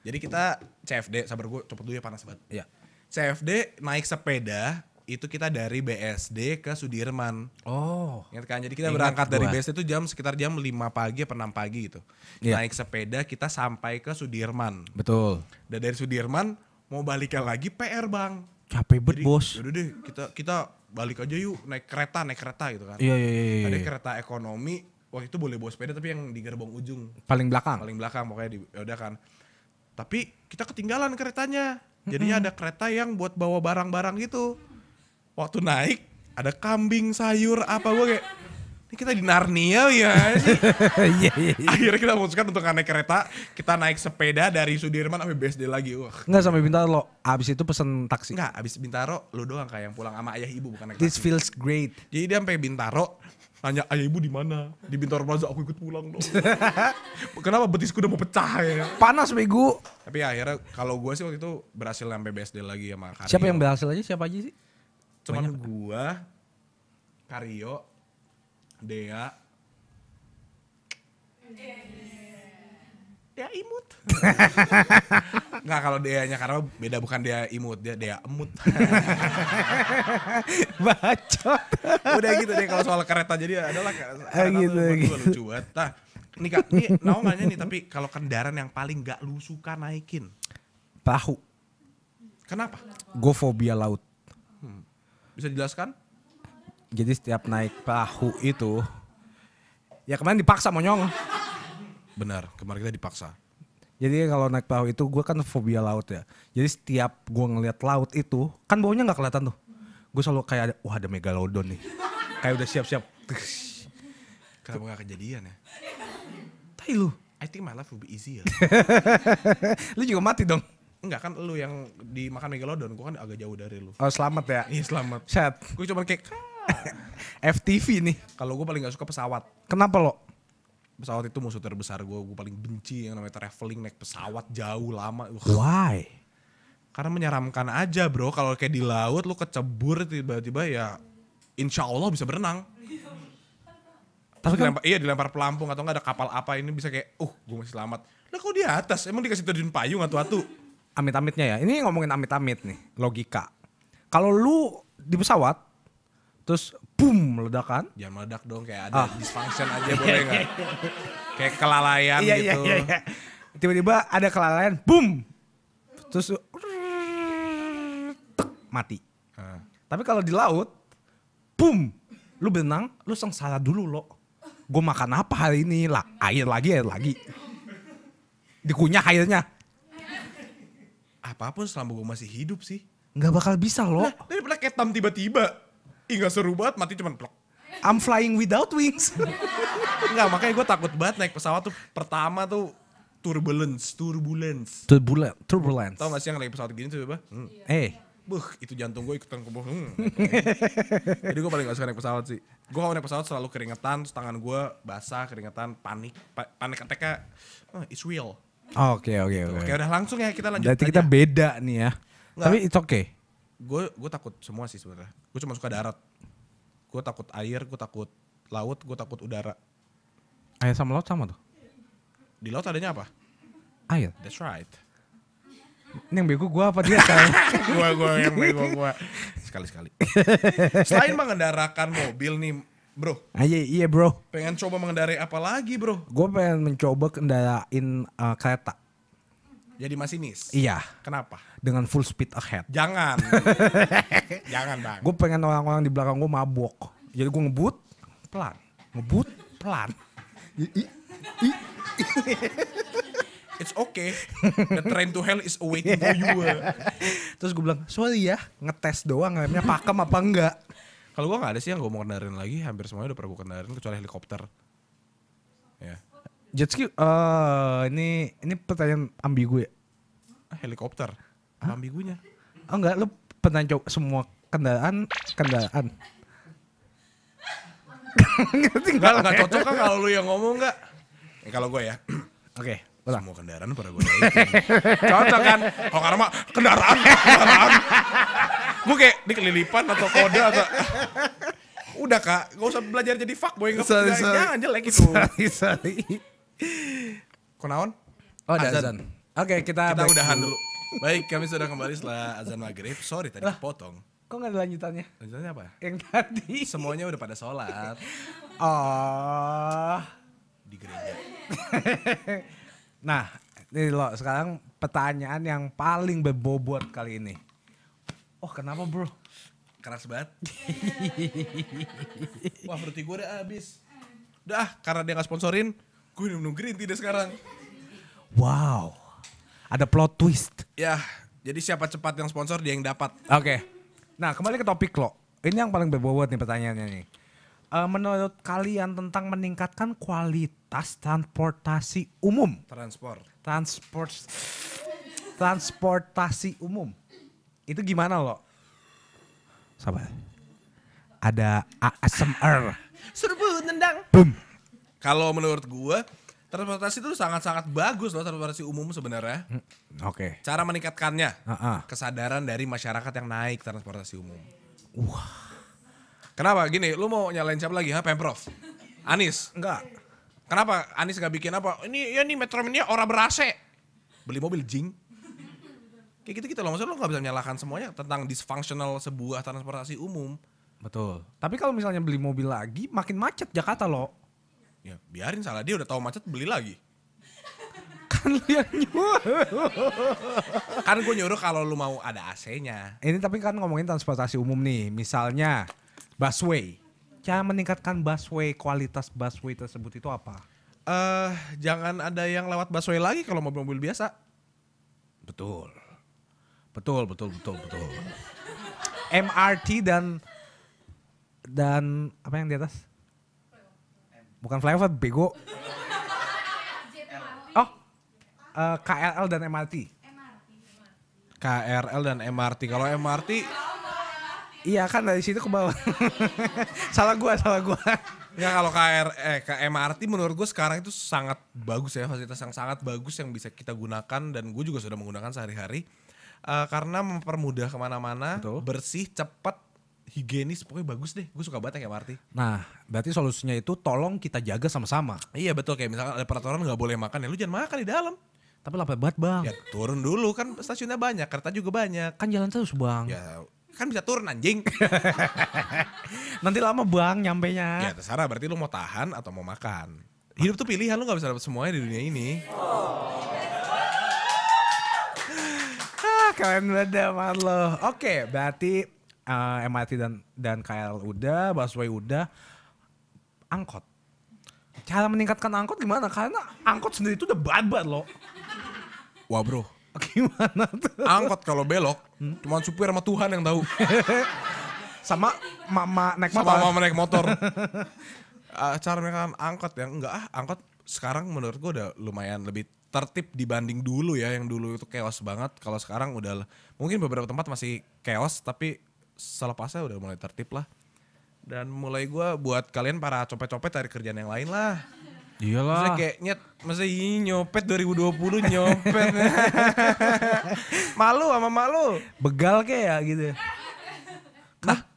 Jadi kita CFD, sabar gue copot dulu ya panas banget. Iya. CFD naik sepeda itu kita dari BSD ke Sudirman. Oh. Ingat ya kan? Jadi kita Ingat berangkat gua. dari BSD itu jam sekitar jam 5 pagi atau 6 pagi gitu. Yeah. Naik sepeda kita sampai ke Sudirman. Betul. Dan dari Sudirman mau balikan lagi PR, Bang. Capek banget, Bos. Udah deh, kita kita balik aja yuk naik kereta, naik kereta gitu kan. Iya, iya, iya. iya ada iya. kereta ekonomi, waktu itu boleh bawa sepeda tapi yang di gerbong ujung paling belakang paling belakang pokoknya di ya udah kan tapi kita ketinggalan keretanya jadinya ada kereta yang buat bawa barang-barang gitu waktu naik ada kambing sayur apa gue kayak ini kita di Narnia ya, ya [LAUGHS] iya, iya, iya. Akhirnya kita memutuskan untuk naik kereta, kita naik sepeda dari Sudirman sampai BSD lagi. Wah. nggak sampai Bintaro. Abis itu pesen taksi. nggak abis Bintaro lo doang kayak yang pulang sama ayah ibu bukan naik This feels great. Jadi dia sampai Bintaro, tanya ayah ibu di mana di Bintaro Plaza aku ikut pulang dong [LAUGHS] kenapa betisku udah mau pecah ya panas bego tapi akhirnya kalau gue sih waktu itu berhasil sampai BSD lagi sama Karyo. siapa yang berhasil aja siapa aja sih cuman Banyak. gua Kario, Dea Dea imut nggak kalau Deanya karena beda bukan Dea imut dia Dea emut [LAUGHS] bacot udah gitu deh kalau soal kereta jadi adalah kereta ah, gitu, tuh, gitu. lucu banget nah ini kak ini mau nanya nih tapi kalau kendaraan yang paling gak lu suka naikin perahu kenapa gue fobia laut bisa dijelaskan? Jadi setiap naik perahu itu, ya kemarin dipaksa monyong. Benar, kemarin kita dipaksa. Jadi kalau naik perahu itu gue kan fobia laut ya. Jadi setiap gue ngeliat laut itu, kan baunya gak kelihatan tuh. Gue selalu kayak ada, wah ada megalodon nih. kayak udah siap-siap. Kenapa gak kejadian ya? Tai lu. I think my life will be easier. [LAUGHS] lu juga mati dong. Enggak kan lu yang dimakan megalodon, gua kan agak jauh dari lu. Oh, selamat ya. Iya, selamat. Chat. Gua cuma kayak [LAUGHS] FTV nih. Kalau gua paling gak suka pesawat. Kenapa lo? Pesawat itu musuh terbesar gua. Gua paling benci yang namanya traveling naik pesawat jauh lama. Why? Karena menyeramkan aja, Bro. Kalau kayak di laut lu kecebur tiba-tiba ya insya Allah bisa berenang. Tapi kan, iya dilempar pelampung atau enggak ada kapal apa ini bisa kayak, uh gue masih selamat. Lah kok di atas? Emang dikasih terjun payung atau atu? amit-amitnya ya. Ini ngomongin amit-amit nih, logika. Kalau lu di pesawat terus boom ledakan. Jangan ya, meledak dong kayak ada ah. dysfunction aja iya, boleh kan, kayak kelalaian iya, gitu. Iya, iya, Tiba-tiba ada kelalaian, boom. Terus tek, mati. Hmm. Tapi kalau di laut, boom. Lu benang, lu sengsara dulu lo. Gue makan apa hari ini? air lagi, air lagi. Dikunyah airnya apapun selama gue masih hidup sih. Nggak bakal bisa loh. Nah, daripada ketam tiba-tiba. Ih gak seru banget mati cuman plok. I'm flying without wings. Enggak [LAUGHS] makanya gue takut banget naik pesawat tuh pertama tuh turbulence, turbulence. Turbulence. Turbulence. Tau gak sih yang naik pesawat gini tuh tiba? Hmm. Eh. eh. Buh, itu jantung gue ikutan kebohong. Hmm. [LAUGHS] Jadi gue paling gak suka naik pesawat sih. Gue kalau naik pesawat selalu keringetan, tangan gue basah, keringetan, panik. Pa panik attack-nya, oh, it's real. Oke oke gitu. oke. Oke udah langsung ya kita lanjut. Berarti kita beda nih ya. Nggak. Tapi itu oke. Okay. Gue gue takut semua sih sebenarnya. Gue cuma suka darat. Gue takut air, gue takut laut, gue takut udara. Air sama laut sama tuh. Di laut adanya apa? Air. That's right. Ini yang bego gue apa dia? gue [LAUGHS] gue yang bego gue. Sekali sekali. Selain mengendarakan mobil nih Bro. Aja ah, iya, iya bro. Pengen coba mengendarai apa lagi bro? Gue pengen mencoba kendarain uh, kereta. Jadi masinis? Iya. Kenapa? Dengan full speed ahead. Jangan. [LAUGHS] Jangan bang. Gue pengen orang-orang di belakang gue mabok. Jadi gue ngebut pelan. Ngebut pelan. It's okay. The train to hell is waiting for you. Terus gue bilang, sorry ya ngetes doang remnya pakem apa enggak. Kalau gue gak ada sih yang gue mau kendarin lagi, hampir semuanya udah pernah gue kendarin kecuali helikopter. Ya. Jet ski, uh, ini ini pertanyaan ambigu ya. Ah, helikopter, Hah? ambigunya? Oh enggak, lu pernah coba semua kendaraan kendaraan. Enggak, [LAUGHS] enggak cocok kan kalau lu yang ngomong enggak? Eh, ya, kalau gue ya. Oke. Okay. Ulang. Semua kendaraan pada gue Cocok kan? Kalau oh, karena mah kendaraan, kendaraan. [LAUGHS] gue kayak ini kelilipan atau kode atau udah kak gak usah belajar jadi fuckboy nggak sorry, sorry. jangan jelek itu sorry sorry konaon oh ada azan, azan. oke okay, kita kita udahan dulu. dulu baik kami sudah kembali setelah azan maghrib sorry tadi lah, potong kok nggak ada lanjutannya lanjutannya apa yang tadi semuanya udah pada sholat [LAUGHS] oh di gereja [LAUGHS] nah ini loh sekarang pertanyaan yang paling berbobot kali ini oh kenapa bro keras banget [LAUGHS] wah berarti gue udah habis dah karena dia nggak sponsorin gue minum green tea sekarang wow ada plot twist ya jadi siapa cepat yang sponsor dia yang dapat oke okay. nah kembali ke topik lo ini yang paling berbobot nih pertanyaannya nih uh, menurut kalian tentang meningkatkan kualitas transportasi umum? Transport. Transport. Transportasi umum. Itu gimana lo? Sabar. Ada ASMR. Serbu nendang. Boom. Kalau menurut gue, transportasi itu sangat-sangat bagus loh transportasi umum sebenarnya. Hmm, oke. Okay. Cara meningkatkannya, uh -uh. kesadaran dari masyarakat yang naik transportasi umum. Wah. Uh. Kenapa? Gini, lu mau nyalain siapa lagi? Ha, Pemprov? Anis? Enggak. Kenapa Anis gak bikin apa? Ini ya nih metro ini orang berase. Beli mobil jing kayak gitu gitu loh maksudnya lo nggak bisa menyalahkan semuanya tentang dysfunctional sebuah transportasi umum betul tapi kalau misalnya beli mobil lagi makin macet Jakarta lo ya biarin salah dia udah tahu macet beli lagi [LAUGHS] kan lu nyuruh kan gue nyuruh kalau lu mau ada AC-nya ini tapi kan ngomongin transportasi umum nih misalnya busway cara meningkatkan busway kualitas busway tersebut itu apa eh uh, jangan ada yang lewat busway lagi kalau mobil-mobil biasa betul Betul, betul, betul, betul. MRT dan dan apa yang di atas? Bukan flyover, bego. Oh, uh, eh, KRL dan MRT. KRL dan MRT. Kalau MRT, iya kan dari situ ke bawah. [LAUGHS] salah gua, salah gua. Ya kalau KR, eh, ke MRT menurut gue sekarang itu sangat bagus ya fasilitas yang sangat bagus yang bisa kita gunakan dan gue juga sudah menggunakan sehari-hari uh, karena mempermudah kemana-mana, bersih, cepat, higienis pokoknya bagus deh gue suka banget yang MRT nah berarti solusinya itu tolong kita jaga sama-sama iya betul kayak misalnya ada peraturan nggak boleh makan ya lu jangan makan di dalam tapi lapar banget bang ya turun dulu kan stasiunnya banyak kereta juga banyak kan jalan terus bang ya kan bisa turun anjing [LAUGHS] nanti lama bang nyampe nya ya terserah berarti lu mau tahan atau mau makan hidup tuh pilihan lu nggak bisa dapet semuanya di dunia ini oh. Keren banget amat lo. Oke, okay, berarti uh, eh, MRT dan dan KL udah, busway udah, angkot. Cara meningkatkan angkot gimana? Karena angkot sendiri itu udah babat loh. Wah bro. [LAUGHS] Gimana tuh? Angkot kalau belok, hmm? cuma supir sama Tuhan yang tahu. [LAUGHS] sama mama naik motor. Sama mama naik motor. uh, [LAUGHS] cara mereka angkot yang enggak ah angkot sekarang menurut gue udah lumayan lebih tertib dibanding dulu ya yang dulu itu chaos banget kalau sekarang udah mungkin beberapa tempat masih chaos tapi selepasnya udah mulai tertib lah dan mulai gue buat kalian para copet-copet cari kerjaan yang lain lah Iyalah. Maksudnya kayak nyet, masa ini nyopet 2020 nyopet. [LAUGHS] malu sama malu. Begal kayak ya gitu.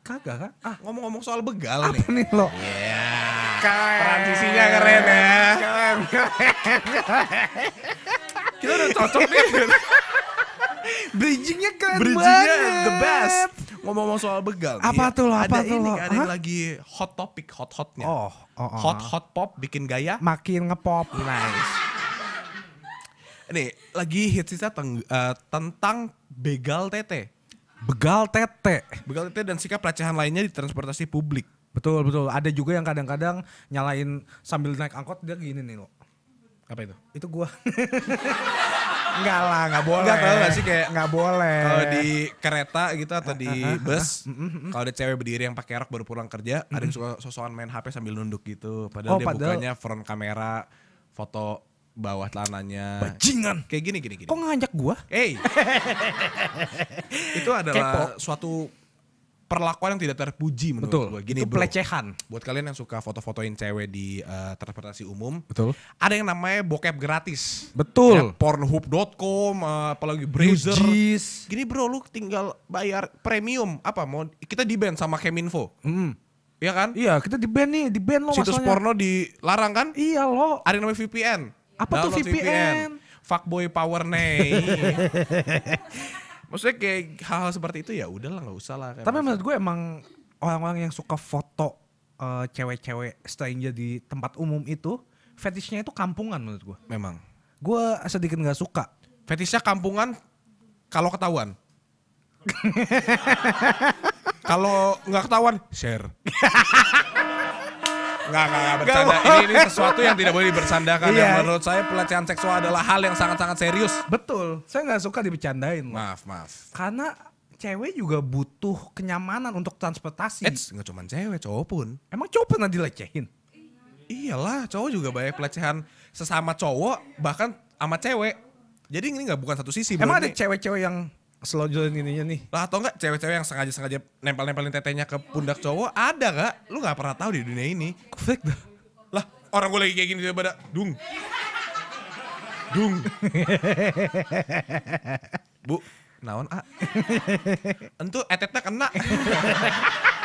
Kagak kan? Ah ngomong-ngomong soal begal Apa nih. lo? Iya. Yeah. Transisinya keren ya. Keren, Kita udah cocok nih. Bridgingnya keren Bridgingnya banget. the best. Ngomong-ngomong soal begal Apa nih, ya, tuh lo? Apa ada tuh ini, lo? Ada yang lagi hot topic, hot-hotnya. Oh, oh, oh, oh. Hot, hot pop, bikin gaya. Makin ngepop. Nice. Nih, lagi hitsnya uh, eh, tentang begal tete. Begal tete. Begal tete dan sikap pelecehan lainnya di transportasi publik. Betul, betul. Ada juga yang kadang-kadang nyalain sambil naik angkot dia gini nih lo. Apa itu? Itu gua. [LAUGHS] Enggak lah, enggak boleh. Enggak tahu enggak sih kayak enggak boleh. Kalau di kereta gitu atau di bus, mm, mm, mm. kalau ada cewek berdiri yang pakai rok baru pulang kerja, ada yang suka sosokan main HP sambil nunduk gitu, padahal oh, dia padahal... front kamera foto bawah celananya. Bajingan. Kayak gini gini gini. Kok ngajak gua? Hey. [LAUGHS] itu adalah Kepo. suatu perlakuan yang tidak terpuji menurut Betul. gue. Gini itu bro, pelecehan. Buat kalian yang suka foto-fotoin cewek di uh, transportasi umum, Betul. ada yang namanya bokep gratis. Betul. Ya, Pornhub.com, uh, eh, apalagi browser. Ujiz. Gini bro, lu tinggal bayar premium apa mau kita di band sama Keminfo. Mm. Iya kan? Iya, kita di band nih, di band lo Situs masalahnya. porno dilarang kan? Iya lo. Ada yang namanya VPN. Apa Download tuh VPN? VPN? Fuckboy power nih. [LAUGHS] Maksudnya kayak hal-hal seperti itu ya udahlah nggak usah lah. Tapi menurut gue emang orang-orang yang suka foto cewek eh, cewek-cewek stranger di tempat umum itu fetishnya itu kampungan menurut gue. Memang. Gue sedikit nggak suka. Fetishnya kampungan kalau ketahuan. [LAUGHS] kalau nggak ketahuan share. [LAUGHS] Enggak, enggak, enggak bercanda. Ini, ini sesuatu yang tidak boleh dibercandakan. Ya. Iya. Yang menurut saya pelecehan seksual adalah hal yang sangat-sangat serius. Betul. Saya enggak suka dibercandain. Maaf, maaf. Karena cewek juga butuh kenyamanan untuk transportasi. Eits, nggak cuma cewek, cowok pun. Emang cowok pernah dilecehin? Iyalah, cowok juga banyak pelecehan sesama cowok, bahkan sama cewek. Jadi ini enggak bukan satu sisi. Emang ada cewek-cewek yang selonjolin ininya nih. Lah atau enggak cewek-cewek yang sengaja-sengaja nempel-nempelin tetenya ke pundak cowok ada gak? Lu nggak pernah tahu di dunia ini. Fake dah. Lah orang gue lagi kayak gini daripada dung. Dung. Bu, naon A? Entu etetnya kena.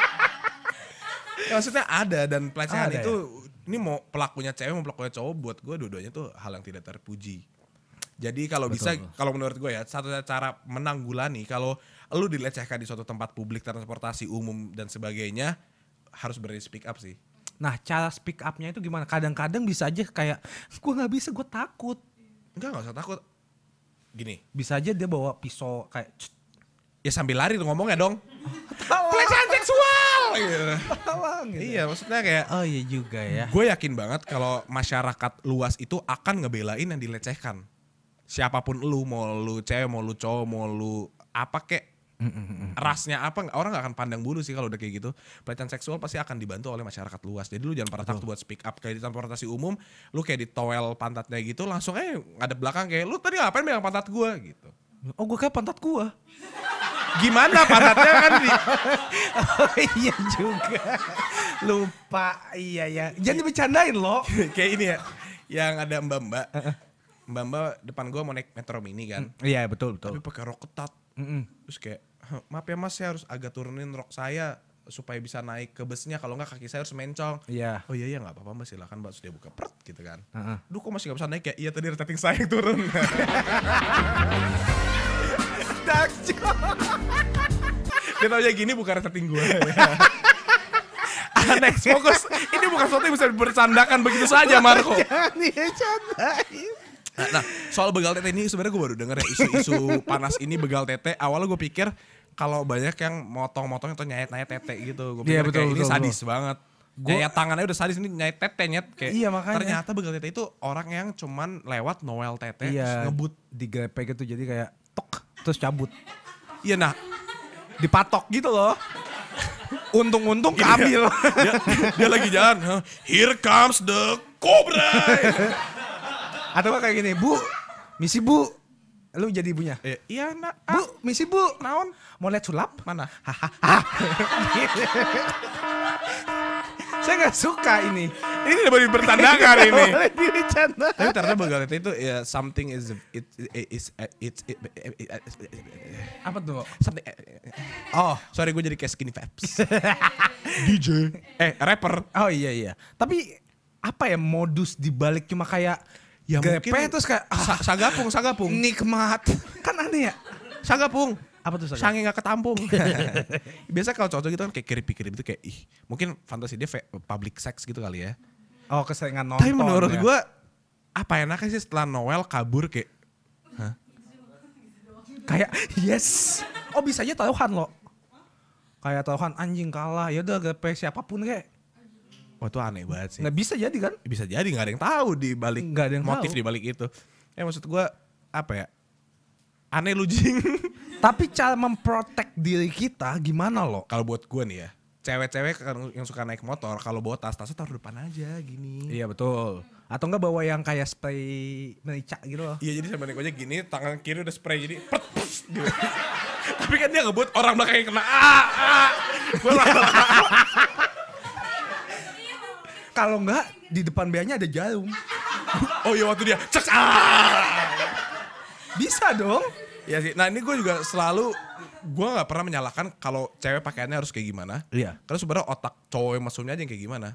[LAUGHS] ya, maksudnya ada dan pelecehan ada itu ya? ini mau pelakunya cewek mau pelakunya cowok buat gue dua-duanya tuh hal yang tidak terpuji jadi kalau bisa, kalau menurut gue ya, satu cara menanggulangi kalau lu dilecehkan di suatu tempat publik, transportasi umum dan sebagainya, harus berani speak up sih. Nah cara speak upnya itu gimana? Kadang-kadang bisa aja kayak, gue gak bisa, gue takut. Enggak, gak usah takut. Gini. Bisa aja dia bawa pisau kayak... Ya sambil lari tuh ngomongnya dong. [LAUGHS] Pelecehan seksual iya. Gitu. iya maksudnya kayak Oh iya juga ya Gue yakin banget kalau masyarakat luas itu akan ngebelain yang dilecehkan siapapun lu mau lu cewek mau lu cowok mau lu apa kek rasnya apa orang gak akan pandang bulu sih kalau udah kayak gitu pelecehan seksual pasti akan dibantu oleh masyarakat luas jadi lu jangan pernah takut buat speak up kayak di transportasi umum lu kayak di towel pantatnya gitu langsung eh ada belakang kayak lu tadi ngapain megang pantat gua gitu oh gua kayak pantat gua gimana pantatnya kan di... [LAUGHS] oh, iya juga lupa iya ya jangan dibicarain lo [LAUGHS] kayak ini ya yang ada mbak-mbak mbak mbak depan gue mau naik metro mini kan mm, iya betul betul tapi pakai rok ketat mm -mm. terus kayak maaf ya mas saya harus agak turunin rok saya supaya bisa naik ke busnya kalau nggak kaki saya harus mencong iya yeah. oh iya iya nggak apa-apa mbak silakan mbak sudah buka perut gitu kan uh -huh. duh kok masih nggak bisa naik ya iya tadi rating saya yang turun dark [LAUGHS] dia tau gini bukan rating gue ya. fokus ini bukan sesuatu yang bisa bercandakan begitu saja Marco jangan dicandain [LAUGHS] Nah, nah soal begal tete ini sebenarnya gue baru denger ya isu-isu [LAUGHS] panas ini begal tete. Awalnya gue pikir kalau banyak yang motong-motong atau nyayat-nyayat tete gitu. Gue iya, pikir yeah, betul, kayak betul, ini sadis banget. Gua, nyayat tangannya udah sadis ini nyayat tete nyet kayak iya, makanya. ternyata begal tete itu orang yang cuman lewat Noel tete iya, terus ngebut grepe gitu jadi kayak tok terus cabut iya nah dipatok gitu loh untung-untung iya. keambil dia, [LAUGHS] dia, dia lagi jalan here comes the cobra [LAUGHS] Atau kayak gini, Bu, misi Bu, lu jadi ibunya? Eh, iya, nak. Bu, ah. misi Bu. Naon? Mau lihat sulap? Mana? [LAUGHS] Hahaha. Saya gak suka ini. Ini boleh bertandangan iya, ini. Tapi ternyata bagaimana itu ya something is it is it, it, it, apa tuh? Something. Eh, oh, sorry gue jadi kayak skinny vibes. [LAUGHS] DJ. Eh, rapper. Oh iya iya. Tapi apa ya modus dibalik cuma kayak Ya Gepe mungkin. terus kayak ah, sagapung, sagapung. Nikmat. [LAUGHS] Kan aneh ya. Sagapung. Apa tuh sagapung? Sange gak ketampung. [LAUGHS] Biasa kalau cocok gitu kan kayak kiri-kiri itu kayak ih, mungkin fantasi dia public sex gitu kali ya. Oh, keseringan nonton. Tapi menurut ya. gue apa enaknya sih setelah Noel kabur kayak Hah? Kayak yes. Oh bisa aja Tauhan loh. Kayak Tauhan anjing kalah. Ya udah gape siapapun kayak Wah itu aneh banget sih. Nah, bisa jadi kan? Bisa jadi nggak ada yang tahu di balik nggak ada motif di balik itu. Ya maksud gue apa ya? Aneh lu jing. [LAUGHS] Tapi cara memprotek diri kita gimana loh? Kalau buat gue nih ya, cewek-cewek kan yang suka naik motor kalau bawa tas tasnya taruh depan aja gini iya betul atau enggak bawa yang kayak spray merica gitu loh iya jadi sama naik aja gini tangan kiri udah spray jadi pet, gitu. [LAUGHS] tapi kan dia ngebut orang belakangnya kena ah, ah. gue kalau enggak di depan BA-nya ada jarum. [LAUGHS] oh iya waktu dia cek Bisa dong. Ya sih. Nah ini gue juga selalu gue nggak pernah menyalahkan kalau cewek pakaiannya harus kayak gimana. Iya. Karena sebenarnya otak cowok yang masuknya aja yang kayak gimana.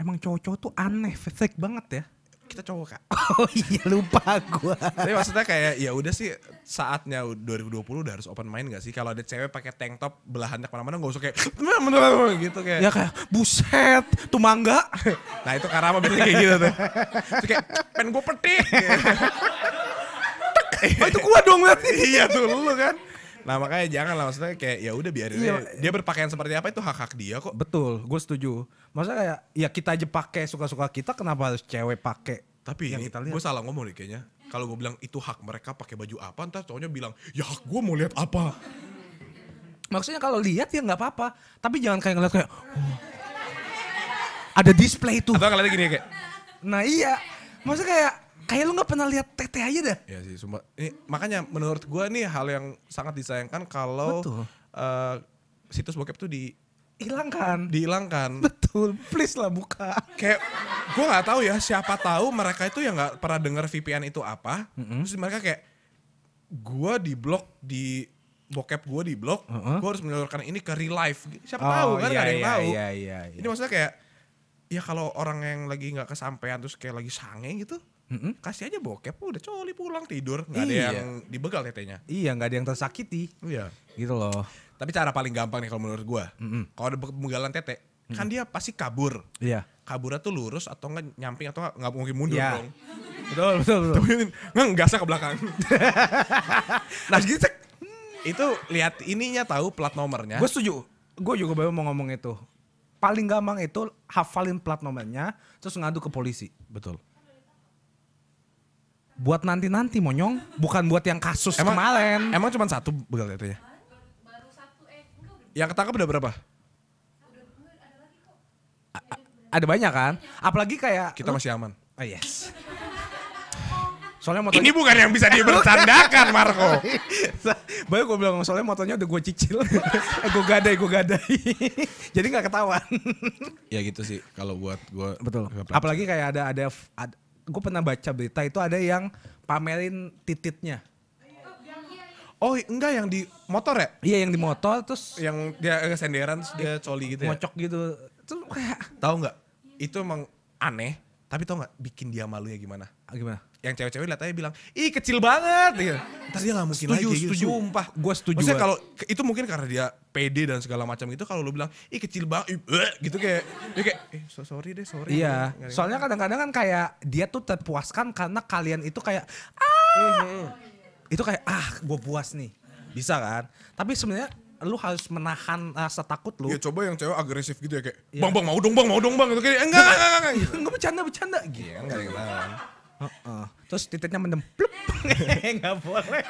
Emang cowok-cowok tuh aneh, fake banget ya kita cowok kak [LAUGHS] oh iya lupa gue tapi maksudnya kayak ya udah sih saatnya 2020 udah harus open mind gak sih kalau ada cewek pakai tank top belahan kemana-mana gak usah kayak [LAUGHS] gitu kayak ya kayak buset tuh mangga [LAUGHS] nah itu karena apa biasanya kayak gitu tuh Terus kayak pen gue petik oh itu gue dong liat iya tuh lu kan nah makanya jangan lah maksudnya kayak ya udah biarin iya, dia berpakaian seperti apa itu hak hak dia kok betul gue setuju maksudnya kayak ya kita aja pakai suka suka kita kenapa harus cewek pakai tapi yang ini, kita lihat gue salah ngomong nih kayaknya kalau gue bilang itu hak mereka pakai baju apa ntar cowoknya bilang ya hak gue mau lihat apa maksudnya kalau lihat ya nggak apa-apa tapi jangan kayak ngeliat kayak oh, ada display itu atau gini kayak nah iya maksudnya kayak kayak lu nggak pernah lihat teteh aja dah. Iya sih, cuma ini makanya menurut gua nih hal yang sangat disayangkan kalau uh, situs bokep tuh di hilangkan. Dihilangkan. Betul, please lah buka. Kayak gue nggak tahu ya, siapa tahu mereka itu yang nggak pernah dengar VPN itu apa. Mm -hmm. Terus mereka kayak gue di blok di bokep gue di blok, uh gua harus menyalurkan ini ke real life. Siapa oh, tahu kan iya, ada yang iya, tahu. Iya, iya, iya. Ini maksudnya kayak ya kalau orang yang lagi nggak kesampaian terus kayak lagi sange gitu Mm-hmm. Kasih aja bokep oh, udah coli pulang tidur nggak ada iya. yang dibegal ya, tetenya. Iya nggak ada yang tersakiti. Iya. Gitu loh. Tapi cara paling gampang nih kalau menurut gue, mm-hmm. kalau ada pemegalan tete, mm-hmm. kan dia pasti kabur. Iya. Yeah. Kaburnya tuh lurus atau nggak nyamping atau nggak mungkin mundur yeah. dong. Betul betul betul. Tapi ke belakang. [LAUGHS] nah gitu itu lihat ininya tahu plat nomornya. Gue setuju. Gue juga baru mau ngomong itu. Paling gampang itu hafalin plat nomornya, terus ngadu ke polisi. Betul buat nanti-nanti monyong, bukan buat yang kasus emang, kemarin. Emang cuma satu begal itu ya? Baru eh, yang ketangkep udah berapa? ada banyak kan? Apalagi kayak kita masih aman. Oh yes. Soalnya motonya... Ini bukan yang bisa dibercandakan [LAUGHS] Marco. Baru gue bilang soalnya motonya udah gue cicil. [LAUGHS] Eh, gue gadai, gue gadai. [LAUGHS] Jadi gak ketahuan. ya gitu sih kalau buat gue. Betul. Apalagi kayak ada ada, gue pernah baca berita itu ada yang pamerin tititnya. Oh enggak yang di motor ya? Iya yang di motor terus yang dia kesenderan eh, terus dia coli gitu ya. Mocok gitu. Terus kayak tahu nggak? Itu emang aneh, tapi tau nggak bikin dia malunya gimana? Ah, gimana? yang cewek-cewek aja bilang, ih kecil banget. Gitu. Entar dia gak mungkin setuju, lagi. Setuju, gitu. setuju. Sumpah, gue setuju. Maksudnya kalau itu mungkin karena dia PD dan segala macam itu kalau lu bilang, ih kecil banget, gitu kayak, dia kayak, eh so sorry deh, sorry. Iya, soalnya kadang-kadang kan kayak dia tuh terpuaskan karena kalian itu kayak, mhm. ah. Mm -hmm. Itu kayak, ah gue puas nih. Bisa kan? Tapi sebenarnya lu harus menahan rasa takut lu. Ya coba yang cewek agresif gitu ya kayak, ya. bang bang mau dong bang mau dong bang gitu kayak enggak enggak enggak enggak, gitu. enggak, bercanda bercanda gitu. Iya enggak, enggak, enggak. Terus titiknya mendem, plup. [LAUGHS] Nggak boleh.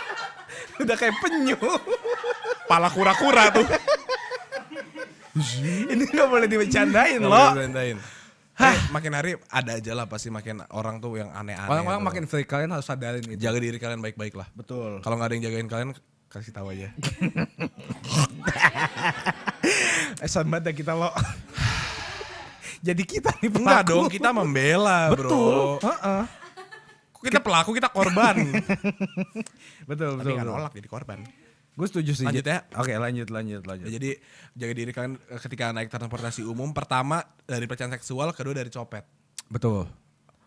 [LAUGHS] Udah kayak penyu. Pala kura-kura tuh. [LAUGHS] Ini nggak boleh dibecandain loh. Boleh Hah. Eh, makin hari ada aja lah pasti makin orang tuh yang aneh-aneh. Orang-orang makin free kalian harus sadarin gitu. Jaga diri kalian baik-baik lah. Betul. Kalau nggak ada yang jagain kalian kasih tahu aja. Eh, sambat kita lo jadi kita nih pelaku. Enggak dong, kita membela bro. Betul. Uh -uh. Kita pelaku, kita korban. betul, [LAUGHS] betul. Tapi nolak jadi korban. Gue setuju sih. Lanjut ya. Oke lanjut, lanjut, lanjut. Jadi jaga diri kan ketika naik transportasi umum. Pertama dari pelecehan seksual, kedua dari copet. Betul.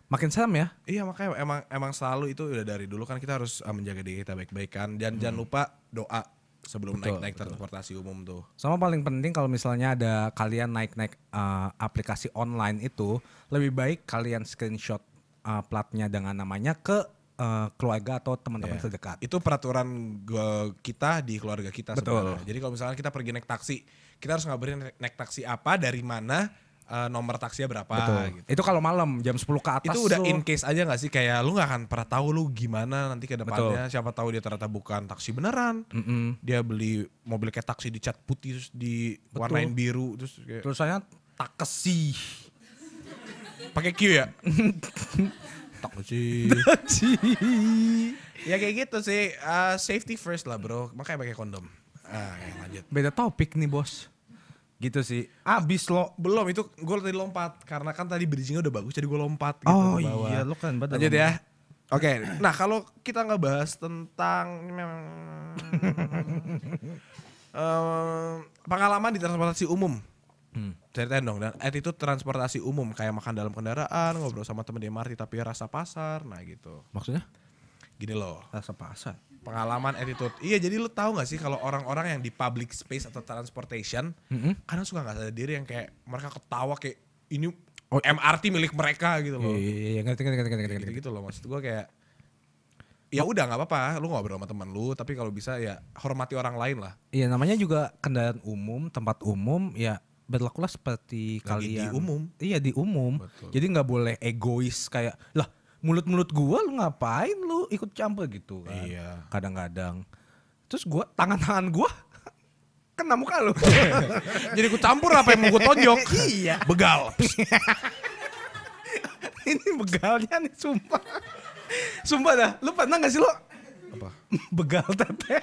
Makin serem ya? Iya makanya emang emang selalu itu udah dari dulu kan kita harus eh, menjaga diri kita baik-baik kan. Dan hmm. jangan lupa doa sebelum betul, naik naik betul. transportasi umum tuh. Sama paling penting kalau misalnya ada kalian naik naik uh, eh, aplikasi online itu lebih baik kalian screenshot uh, platnya dengan namanya ke uh, keluarga atau teman-teman yeah. terdekat. Itu peraturan gua, kita di keluarga kita Betul. sebenarnya. Jadi kalau misalnya kita pergi naik taksi, kita harus ngabarin naik, naik taksi apa, dari mana, uh, nomor taksinya berapa Betul. gitu. Itu kalau malam jam 10 ke atas. Itu udah tuh. in case aja gak sih kayak lu gak akan pernah tahu lu gimana nanti ke depannya Betul. siapa tahu dia ternyata bukan taksi beneran. Mm -mm. Dia beli mobil kayak taksi dicat putih terus diwarnain biru terus kayak Terus saya taksi. Pakai Q ya? taksi. [LAUGHS] taksi. ya kayak gitu sih. Uh, safety first lah, Bro. Makanya pakai kondom. Ah, ya, lanjut. Beda topik nih, Bos. Gitu sih. Abis lo belum itu gue tadi lompat karena kan tadi bridgingnya udah bagus jadi gue lompat gitu Oh iya lo kan betul. ya. Oke, okay. nah kalau kita nggak bahas tentang um, [LAUGHS] pengalaman di transportasi umum, hmm. ceritain dong. Dan eh, itu transportasi umum kayak makan dalam kendaraan, ngobrol sama temen di MRT tapi rasa pasar, nah gitu. Maksudnya? Gini loh. Rasa pasar pengalaman attitude iya jadi lu tahu nggak sih kalau orang-orang yang di public space atau transportation mm-hmm. kadang suka nggak sadar diri yang kayak mereka ketawa kayak ini oh. MRT milik mereka gitu loh iya iya, iya. ngerti ngerti ngerti ngerti gitu, gitu loh maksud gue kayak ya udah nggak apa-apa lu ngobrol sama teman lu tapi kalau bisa ya hormati orang lain lah iya namanya juga kendaraan umum tempat umum ya berlakulah seperti Lagi kalian di umum iya di umum Betul. jadi nggak boleh egois kayak lah mulut-mulut gua lu ngapain lu ikut campur gitu kan. Iya. Kadang-kadang. Terus gua tangan-tangan gua [LAUGHS] kena muka lu. [LAUGHS] Jadi ku campur apa yang mau gua tonjok. [LAUGHS] iya. Begal. Ini begalnya nih sumpah. Sumpah dah, lu pernah gak sih lo? Apa? Begal tapi.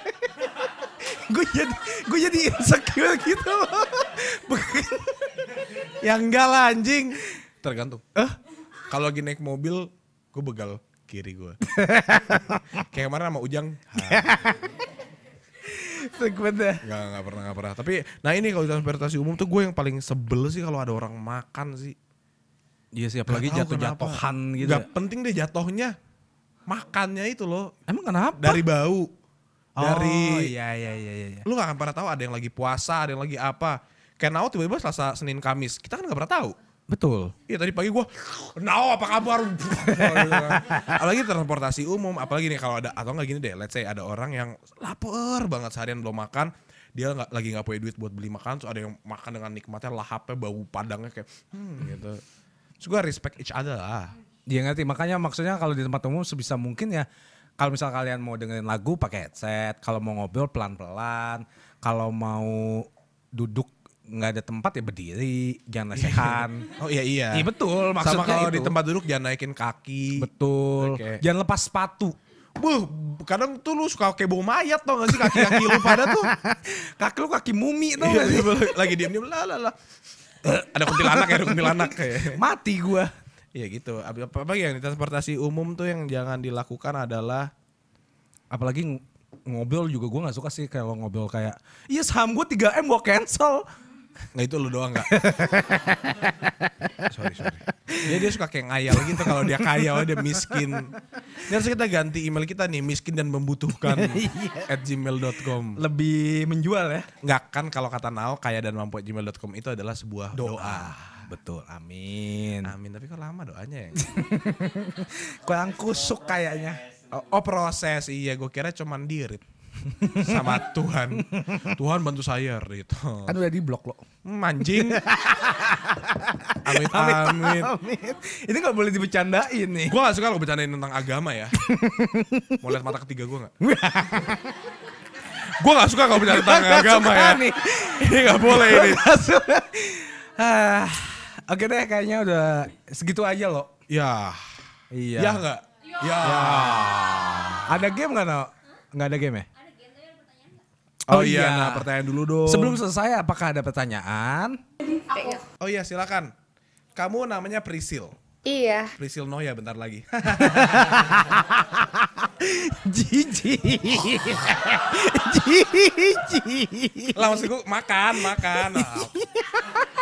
gue jadi gue jadi insecure gitu yang enggak lah anjing. Tergantung. Eh? Kalau lagi naik mobil gue begal kiri gue [LAUGHS] kayak kemarin sama Ujang [LAUGHS] Sebentar. Gak, gak pernah, gak pernah. Tapi, nah ini kalau transportasi umum tuh gue yang paling sebel sih kalau ada orang makan sih. Iya sih, apalagi jatuh-jatuhan gitu. Ya. Gak penting deh jatohnya, Makannya itu loh. Emang kenapa? Dari bau. Oh, dari, iya, iya, iya, iya. iya. Lu gak akan pernah tahu ada yang lagi puasa, ada yang lagi apa. Kenao tiba-tiba selasa Senin Kamis. Kita kan gak pernah tahu. Betul. Iya tadi pagi gue, now apa kabar? [LAUGHS] apalagi transportasi umum, apalagi nih kalau ada atau nggak gini deh, let's say ada orang yang lapar banget seharian belum makan, dia gak, lagi nggak punya duit buat beli makan, so ada yang makan dengan nikmatnya lahapnya bau padangnya kayak hmm, gitu. So gue respect each other lah. Dia ngerti, makanya maksudnya kalau di tempat umum sebisa mungkin ya kalau misal kalian mau dengerin lagu pakai headset, kalau mau ngobrol pelan-pelan, kalau mau duduk nggak ada tempat ya berdiri, jangan iya. lesehan. [LAUGHS] oh iya iya. Iya betul maksudnya Sama kalau di tempat duduk jangan naikin kaki. Betul. Okay. Jangan lepas sepatu. Buh, kadang tuh lu suka kayak bau mayat tau gak sih kaki-kaki lu pada tuh. Kaki lu kaki mumi tau iya, gak sih? Iya, lagi diam-diam lah lah lah. ada kuntilanak ya, ada kuntilanak kayak. [LAUGHS] Mati gua. Iya gitu. Apa, apa yang di transportasi umum tuh yang jangan dilakukan adalah apalagi ngobrol juga gue nggak suka sih kalau ngobrol kayak iya saham gue 3 m gue cancel Nggak itu lu doang nggak? [LAUGHS] sorry, sorry. Dia, dia suka kayak ngayal gitu kalau dia kaya, oh, dia miskin. Ini harus kita ganti email kita nih, miskin dan membutuhkan [LAUGHS] iya. at gmail.com. Lebih menjual ya? Nggak kan kalau kata Nao, kaya dan mampu gmail.com itu adalah sebuah doa. doa. Betul, amin. Amin, tapi kok lama doanya ya? [LAUGHS] Kurang kusuk kayaknya. Oh, oh proses, iya gue kira cuman dirit sama Tuhan. Tuhan bantu saya gitu. Kan udah di blok lo. Mancing. Hmm, amit, amit, amit. amit. Ini gak boleh dibecandain nih. Gua gak suka lo bercandain tentang agama ya. Mau lihat mata ketiga gue gak? Gua gak suka kalau bercanda tentang agama ya. Nih. ini gak boleh ini. Ah, oke deh kayaknya udah segitu aja loh. Ya. Iya. Ya gak? Ya. ya. Ada game gak no? Gak ada game ya? Oh, oh iya. iya, nah pertanyaan dulu dong. Sebelum selesai apakah ada pertanyaan? Aku. Oh iya silakan. Kamu namanya Prisil. Iya. Prisil Noya bentar lagi. [LAUGHS] Jiji. Jiji. Lah maksud makan, makan. [LAUGHS]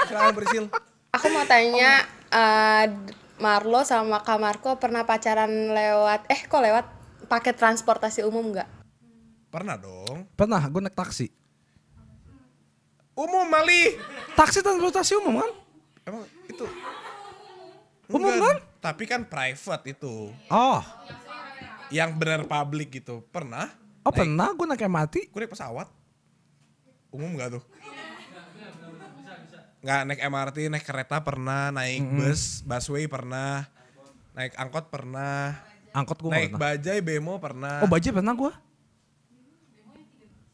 Silakan Prisil. Aku mau tanya oh. uh, Marlo sama Kak Marco pernah pacaran lewat eh kok lewat pakai transportasi umum nggak? Pernah dong. Pernah, gue naik taksi. Umum Mali. Taksi transportasi umum kan? Emang itu umum kan? Tapi kan private itu. Oh. Yang benar public gitu. Pernah? Oh naik. pernah, gue naik MRT. Gue naik pesawat. Umum gak tuh? Nggak naik MRT, naik kereta pernah, naik mm -hmm. bus, busway pernah, naik angkot pernah. Angkot gue Naik pernah. bajai, bemo pernah. Oh bajai pernah gue?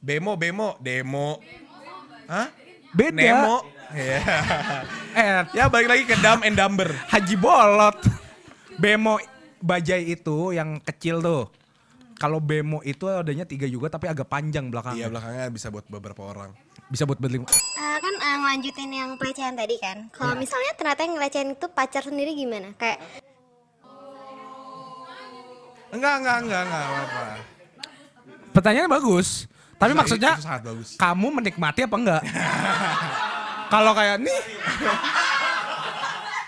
Bemo, bemo, demo. Hah? Beda. Nemo. Ya. Yeah. [LAUGHS] ya balik lagi ke dam and dumber. Haji bolot. Bemo bajai itu yang kecil tuh. Kalau bemo itu adanya tiga juga tapi agak panjang belakangnya. Iya belakangnya bisa buat beberapa orang. Bisa buat berlima. Uh, kan uh, ngelanjutin yang pelecehan tadi kan. Kalau hmm. misalnya ternyata yang ngelecehan itu pacar sendiri gimana? Kayak Enggak, enggak, enggak, enggak apa-apa. Pertanyaannya bagus. Tapi maksudnya kamu menikmati apa enggak? Kalau kayak nih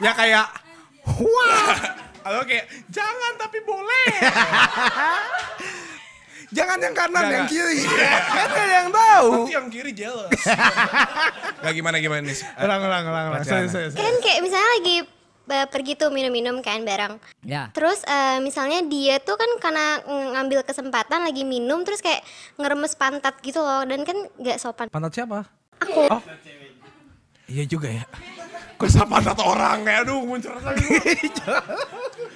ya kayak wah. oke, kayak jangan tapi boleh. Jangan yang kanan, gak, yang kiri. Iya. kan ada yang tahu. Tapi yang kiri jelas. [LAUGHS] gak gimana gimana nih. Ulang ulang ulang. Kan kayak misalnya lagi uh, pergi tuh minum-minum kan bareng. Ya. Terus uh, misalnya dia tuh kan karena ngambil kesempatan lagi minum terus kayak ngeremes pantat gitu loh dan kan nggak sopan. Pantat siapa? Aku. Oh. Iya juga ya. Kok sama pantat orang ya, aduh muncul lagi.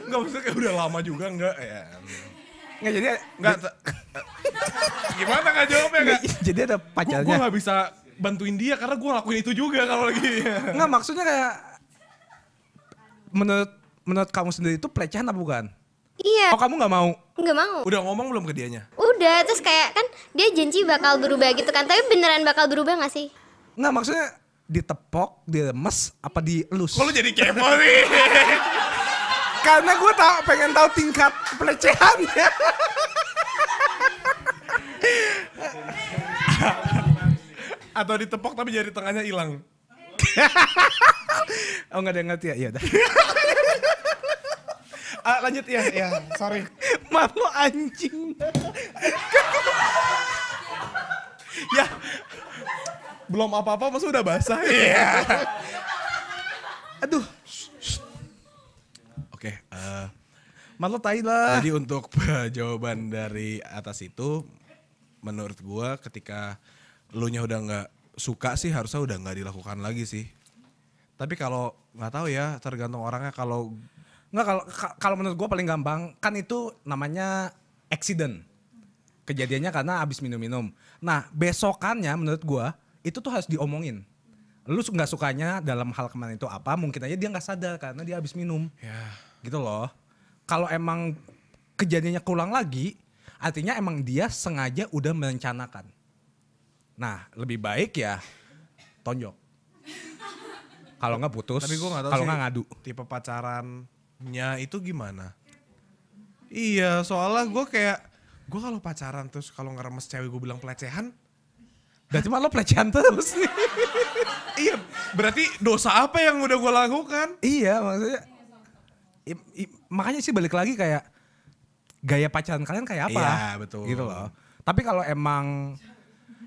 Enggak [LAUGHS] maksudnya kayak udah lama juga enggak ya. Enggak jadi enggak [LAUGHS] gimana enggak jawabnya enggak? Jadi ada pacarnya. Gue gak bisa bantuin dia karena gue lakuin itu juga kalau lagi. Enggak maksudnya kayak menurut menurut kamu sendiri itu pelecehan apa bukan? Iya. Oh kamu nggak mau? Nggak mau. Udah ngomong belum ke dianya? Udah, terus kayak kan dia janji bakal berubah gitu kan, tapi beneran bakal berubah nggak sih? Nggak maksudnya ditepok, diremes, apa dielus? Kalau jadi kepo nih? [LAUGHS] Karena gue tau, pengen tahu tingkat pelecehannya. Atau ditepok tapi jadi tengahnya hilang. [LAUGHS] oh nggak ada yang ngerti ya? ya [LAUGHS] ah, iya dah. lanjut ya, ya, sorry. Maaf anjing. ya, belum apa-apa masa udah basah. Iya. iya. Aduh. Oke, okay, uh, eh, tai lah. Jadi untuk [LAUGHS] jawaban dari atas itu, menurut gua ketika lu nya udah nggak suka sih harusnya udah nggak dilakukan lagi sih. Tapi kalau nggak tahu ya tergantung orangnya kalau nggak kalau kalau menurut gue paling gampang kan itu namanya accident kejadiannya karena abis minum-minum. Nah besokannya menurut gue itu tuh harus diomongin. Lu nggak sukanya dalam hal kemarin itu apa? Mungkin aja dia nggak sadar karena dia abis minum. Ya. Gitu loh. Kalau emang kejadiannya kurang lagi, artinya emang dia sengaja udah merencanakan. Nah, lebih baik ya tonjok. Kalau nggak putus, kalau nggak ngadu. Tipe pacarannya itu gimana? Iya, soalnya gue kayak gue kalau pacaran terus kalau ngeremes cewek gue bilang pelecehan, berarti malah pelecehan terus. [LAUGHS] iya, berarti dosa apa yang udah gue lakukan? Iya, maksudnya i, i, makanya sih balik lagi kayak gaya pacaran kalian kayak apa? Iya, betul. Gitu loh. Tapi kalau emang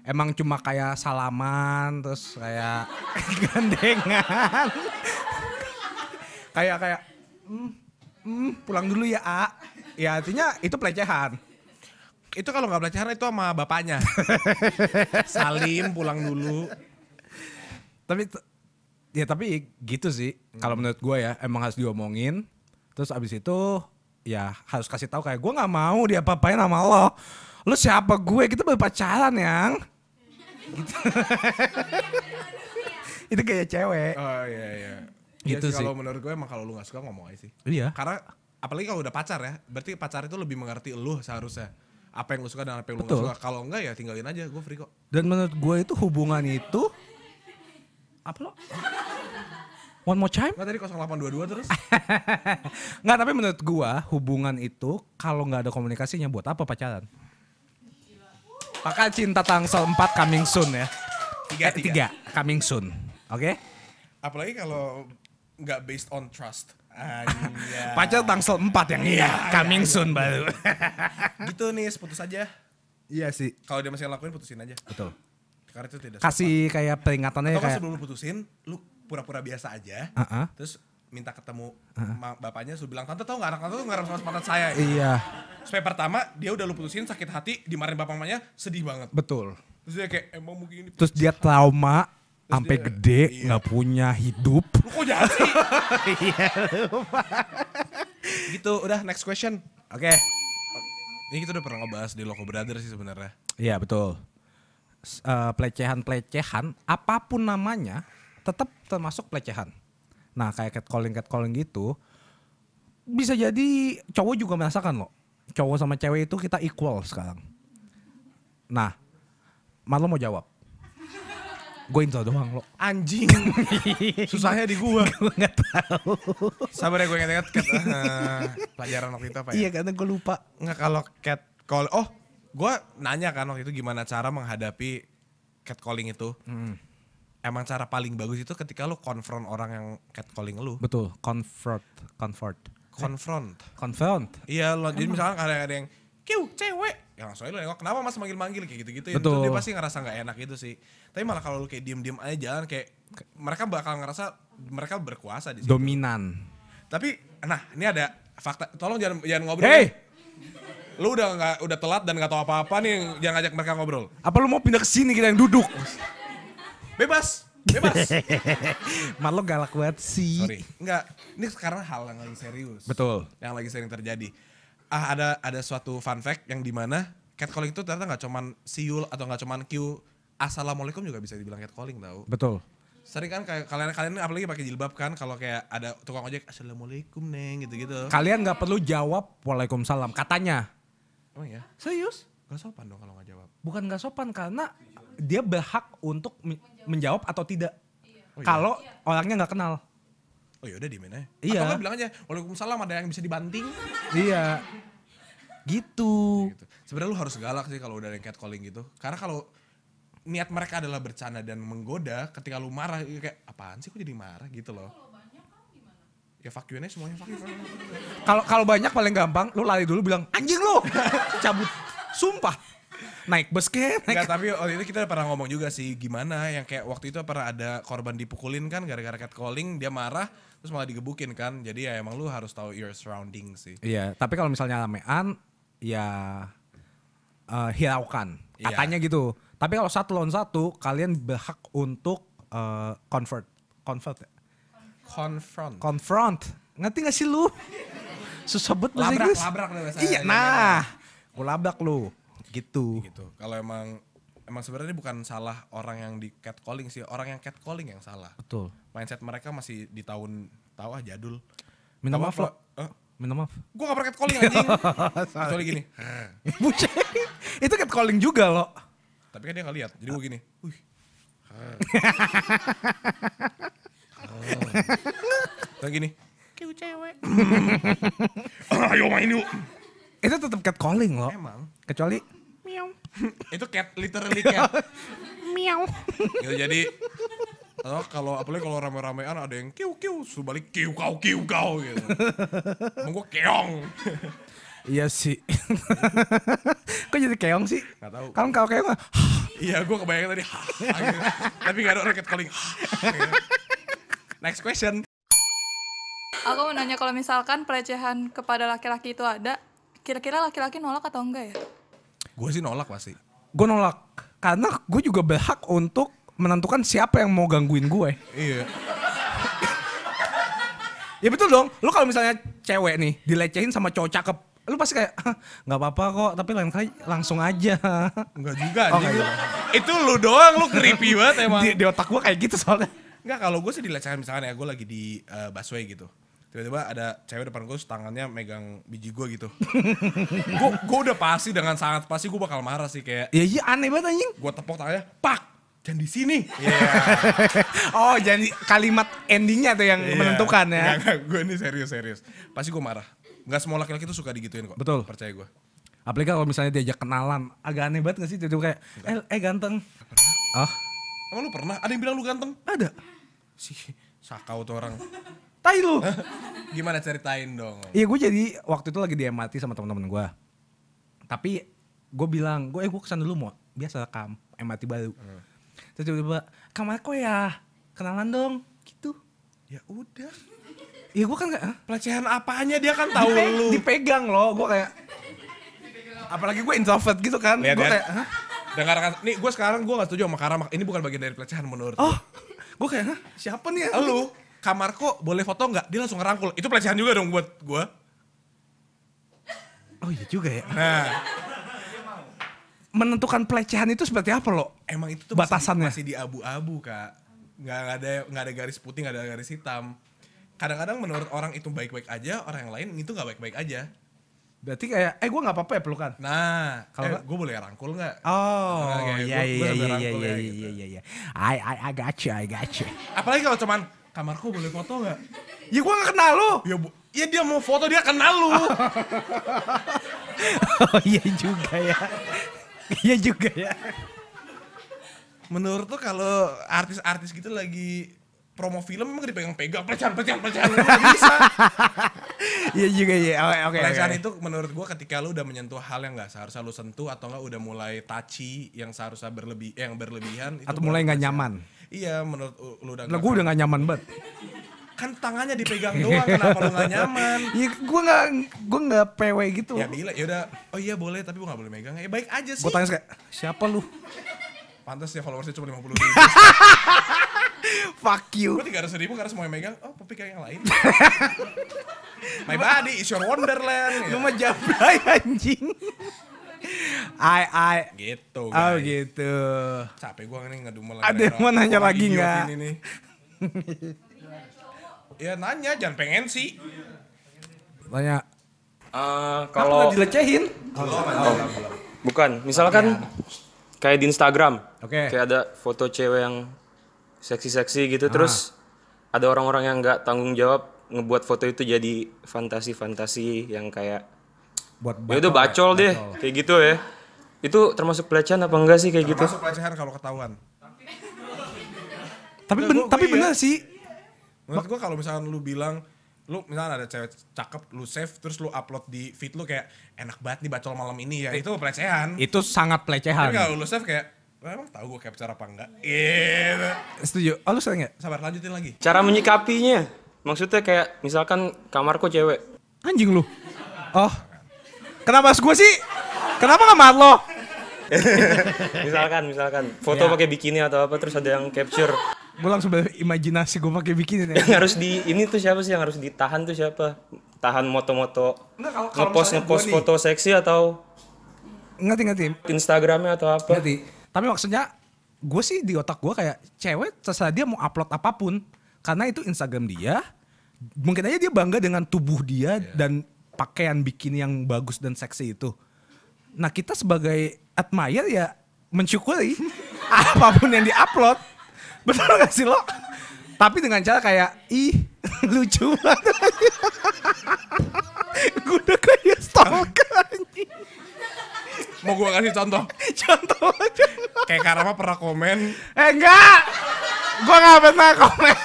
emang cuma kayak salaman terus kayak [LAUGHS] gandengan kayak kayak mm, mm, pulang dulu ya A ya artinya itu pelecehan itu kalau nggak pelecehan itu sama bapaknya [LAUGHS] salim pulang dulu tapi ya tapi gitu sih hmm. kalau menurut gue ya emang harus diomongin terus abis itu ya harus kasih tahu kayak gue nggak mau dia apain sama lo lu siapa gue kita baru pacaran yang gitu. [LAUGHS] itu kayak cewek. Oh iya iya. iya gitu ya sih. sih. Kalau menurut gue emang kalau lu gak suka ngomong aja sih. Iya. Karena apalagi kalau udah pacar ya, berarti pacar itu lebih mengerti lu seharusnya. Apa yang lu suka dan apa yang Betul. lu gak suka. Kalau enggak ya tinggalin aja, gue free kok. Dan menurut gue itu hubungan itu apa lo? One more time? Nggak tadi 0822 terus? [LAUGHS] Nggak tapi menurut gue hubungan itu kalau nggak ada komunikasinya buat apa pacaran? Maka Cinta Tangsel 4 coming soon ya. Tiga, eh, tiga. tiga coming soon. Oke? Okay? Apalagi kalau nggak based on trust. [LAUGHS] Pacar Tangsel 4 yang iya. Iya, iya, coming iya, soon iya. baru. [LAUGHS] gitu nih, putus aja. Iya sih. Kalau dia masih ngelakuin putusin aja. Betul. Karena itu tidak Kasih sopan. kayak peringatannya Atau kayak sebelum lu putusin, lu pura-pura biasa aja. Uh -huh. Terus minta ketemu uh. bapaknya suruh bilang tante tau nggak anak tante tuh ngarep sama mantan saya iya supaya pertama dia udah lu putusin sakit hati dimarahin bapak mamanya sedih banget betul terus dia kayak emang mungkin ini terus dia trauma sampai gede iya. nggak iya. punya hidup lu kok jahat sih [LAUGHS] iya gitu udah next question oke okay. ini kita udah pernah ngebahas di loco Brother sih sebenarnya iya betul eh, pelecehan-pelecehan pelecehan apapun namanya tetap termasuk pelecehan Nah kayak catcalling catcalling gitu bisa jadi cowok juga merasakan loh. Cowok sama cewek itu kita equal sekarang. Nah, Marlo mau jawab. Gue intro doang lo. Anjing. [LAUGHS] Susahnya di gue gue gak tau. Sabar ya gue inget-inget. cat, uh, pelajaran waktu itu apa ya? Iya karena gue lupa. Nggak kalau cat call. Oh, gue nanya kan waktu itu gimana cara menghadapi cat calling itu. Hmm emang cara paling bagus itu ketika lu confront orang yang catcalling lu. Betul, confront, confront. Confront. Confront. Iya, lo jadi misalnya ada, ada yang kiu cewek ya langsung aja lo nengok kenapa mas manggil-manggil kayak gitu-gitu Betul. dia pasti ngerasa gak enak gitu sih tapi malah kalau lu kayak diem-diem aja jalan kayak mereka bakal ngerasa mereka berkuasa di situ. dominan tapi nah ini ada fakta tolong jangan jangan ngobrol hey! lu udah nggak udah telat dan nggak tau apa-apa nih jangan ngajak mereka ngobrol apa lu mau pindah ke sini kita yang duduk bebas bebas [LAUGHS] malu galak banget sih sorry enggak ini sekarang hal yang lagi serius betul yang lagi sering terjadi ah ada ada suatu fun fact yang di dimana catcalling itu ternyata nggak cuman siul atau nggak cuman Q assalamualaikum juga bisa dibilang catcalling tau betul sering kan kayak kalian kalian apalagi pakai jilbab kan kalau kayak ada tukang ojek assalamualaikum neng gitu gitu kalian nggak perlu jawab waalaikumsalam katanya oh ya serius Gak sopan dong kalau nggak jawab bukan nggak sopan karena dia berhak untuk menjawab, menjawab atau tidak. Iya. Oh iya. Kalau iya. orangnya nggak kenal. Oh yaudah di aja. Iya. Atau bilang aja, Waalaikumsalam ada yang bisa dibanting. iya. Gitu. gitu. Sebenarnya lu harus galak sih kalau udah ada calling gitu. Karena kalau niat mereka adalah bercanda dan menggoda, ketika lu marah ya kayak apaan sih kok jadi marah gitu loh. Ya fuck you semuanya fuck you. Kalau kalau banyak paling gampang lu lari dulu bilang anjing lu. [LAUGHS] Cabut. Sumpah naik bus ke enggak tapi waktu itu kita pernah ngomong juga sih gimana yang kayak waktu itu pernah ada korban dipukulin kan gara-gara cat calling dia marah terus malah digebukin kan jadi ya emang lu harus tahu your surrounding sih iya tapi kalau misalnya lamean ya uh, hiraukan iya. katanya yeah. gitu tapi kalau satu lawan satu kalian berhak untuk uh, convert convert confront confront ngerti gak sih lu [LAUGHS] susah banget labrak, labrak iya nah gue labrak lu gitu gitu kalau emang emang sebenarnya bukan salah orang yang di calling sih orang yang calling yang salah betul mindset mereka masih di tahun tahu ah jadul minta maaf lo minta maaf gue gak pernah catcalling anjing [LAUGHS] kecuali gini [LAUGHS] itu itu calling juga lo tapi kan dia gak lihat jadi gue gini Wih. [LAUGHS] Kayak gini kayak cewek Ayo main yuk Itu tetap catcalling lo Emang Kecuali Miau. itu cat, literally cat. Miau. gitu, jadi Oh, kalau apalagi kalau rame-ramean ada yang kiu kiu, balik kiu kau kiu kau gitu. Emang gue keong. Iya sih. Kok jadi keong sih? Gak tau. Kalau kau keong Iya gue kebayang tadi. Gitu. Tapi gak ada racket calling. Gitu. Next question. Aku mau nanya kalau misalkan pelecehan kepada laki-laki itu ada, kira-kira laki-laki nolak atau enggak ya? Gue sih nolak pasti. Gue nolak karena gue juga berhak untuk menentukan siapa yang mau gangguin gue. Iya. [LAUGHS] ya betul dong. Lu kalau misalnya cewek nih dilecehin sama cowok cakep, lu pasti kayak nggak apa-apa kok, tapi lain kali langsung aja. Enggak [LAUGHS] juga. Oh, juga. Itu lu doang, lu creepy banget [LAUGHS] emang. Di, di otak gue kayak gitu soalnya. Enggak, kalau gue sih dilecehin misalnya ya gue lagi di uh, busway gitu tiba-tiba ada cewek depan gue tangannya megang biji gue gitu gue [LAUGHS] gue udah pasti dengan sangat pasti gue bakal marah sih kayak ya iya aneh banget anjing gue tepok tangannya pak jangan di sini yeah. [LAUGHS] oh jadi kalimat endingnya tuh yang yeah. menentukan ya gue ini serius serius pasti gue marah nggak semua laki-laki tuh suka digituin kok betul percaya gue apalagi kalau misalnya diajak kenalan agak aneh banget gak sih tiba-tiba kayak eh, eh ganteng ah oh. Emang lu pernah? Ada yang bilang lu ganteng? Ada. Sih, sakau tuh orang. Tai lu. [LAUGHS] Gimana ceritain dong? Iya gue jadi waktu itu lagi di MRT sama teman-teman gue. Tapi gue bilang, gue eh gue kesana dulu mau biasa kam MRT baru. Hmm. Terus tiba-tiba, kamar kok ya, kenalan dong, gitu. Ya udah. Iya gue kan gak, huh? pelecehan apanya dia kan tahu lu. Dipegang loh, gue kayak. Apalagi gue introvert gitu kan. Gue kayak, Dengarkan, nih gue sekarang gue gak setuju sama Karama, ini bukan bagian dari pelecehan menurut. Oh, gue kayak, Hah? siapa nih ya? Lu kamarku boleh foto nggak dia langsung ngerangkul itu pelecehan juga dong buat gue oh iya juga ya nah menentukan pelecehan itu seperti apa lo emang itu tuh batasannya masih, masih di abu-abu kak nggak ada nggak ada garis putih nggak ada garis hitam kadang-kadang menurut orang itu baik-baik aja orang yang lain itu nggak baik-baik aja Berarti kayak, eh gue gak apa-apa ya pelukan? Nah, kalau eh, gue boleh rangkul gak? Oh, iya iya iya iya iya iya gitu. iya iya. I I I got you, I got you. Apalagi kalau cuman kamarku boleh foto nggak? ya gue gak kenal lo. Ya, bu ya dia mau foto dia kenal lu. [LAUGHS] oh iya juga ya. [LAUGHS] Iya juga ya. Menurut tuh kalau artis-artis gitu lagi promo film emang dipegang-pegang pecah pecah pecah lu bisa [LAUGHS] iya juga ya oh, oke okay, oke okay, pelecehan okay. itu menurut gua ketika lu udah menyentuh hal yang gak seharusnya lu sentuh atau nggak udah mulai taci yang seharusnya berlebih eh, yang berlebihan itu atau mulai nggak nyaman Iya, menurut lu dan Lah gue udah gak nyaman banget. Kan tangannya dipegang doang, kenapa lu gak nyaman? [LAUGHS] Iya, gue gak, gue gak pewe gitu. Ya bila, yaudah, oh iya boleh, tapi gue gak boleh megang. Ya baik aja sih. Gue tanya kayak, siapa lu? Pantas ya followersnya cuma puluh ribu. [LAUGHS] Fuck you. Gue tiga ratus ribu karena semua yang megang, oh tapi kayak yang lain. [LAUGHS] My body is your wonderland. Lu mah jablay anjing. I I gitu oh, guys. Oh gitu. Capek gua ini enggak dumel Ada yang mau nanya lagi enggak? Ini ya nanya jangan pengen sih. Tanya. Uh, eh, kalau dilecehin? Oh, oh, Bukan, misalkan ya. kayak di Instagram. Oke. Okay. Kayak ada foto cewek yang seksi-seksi gitu ah. terus ada orang-orang yang nggak tanggung jawab ngebuat foto itu jadi fantasi-fantasi yang kayak buat bacol, ya udah bacol deh bacol. kayak gitu ya itu termasuk pelecehan apa enggak sih kayak termasuk gitu termasuk pelecehan kalau ketahuan tapi ben, tapi iya. benar sih menurut gua kalau misalkan lu bilang lu misalnya ada cewek cakep lu save terus lu upload di feed lu kayak enak banget nih bacol malam ini ya itu pelecehan itu sangat pelecehan tapi kalau lu save kayak emang tau gue capture apa enggak Yeah. Gitu. setuju oh lu sering ya sabar lanjutin lagi cara menyikapinya maksudnya kayak misalkan kamarku cewek anjing lu oh Kenapa harus gue sih? Kenapa gak lo? [LAUGHS] misalkan, misalkan foto ya. pakai bikini atau apa terus ada yang capture. Gue langsung imajinasi gue pakai bikini. Yang [LAUGHS] harus di ini tuh siapa sih yang harus ditahan tuh siapa? Tahan moto-moto. Ngepost ngepost foto nih. seksi atau ngerti ngerti Instagramnya atau apa ngerti tapi maksudnya gue sih di otak gue kayak cewek terserah dia mau upload apapun karena itu Instagram dia mungkin aja dia bangga dengan tubuh dia yeah. dan pakaian bikin yang bagus dan seksi itu. Nah kita sebagai admirer ya mensyukuri [LAUGHS] apapun yang diupload. Benar gak sih lo? Tapi dengan cara kayak, ih [LAUGHS] lucu banget. [LAUGHS] gue udah kayak stalker Mau gue kasih contoh? contoh aja. Kayak Karama pernah komen. Eh enggak! Gua gak pernah komen.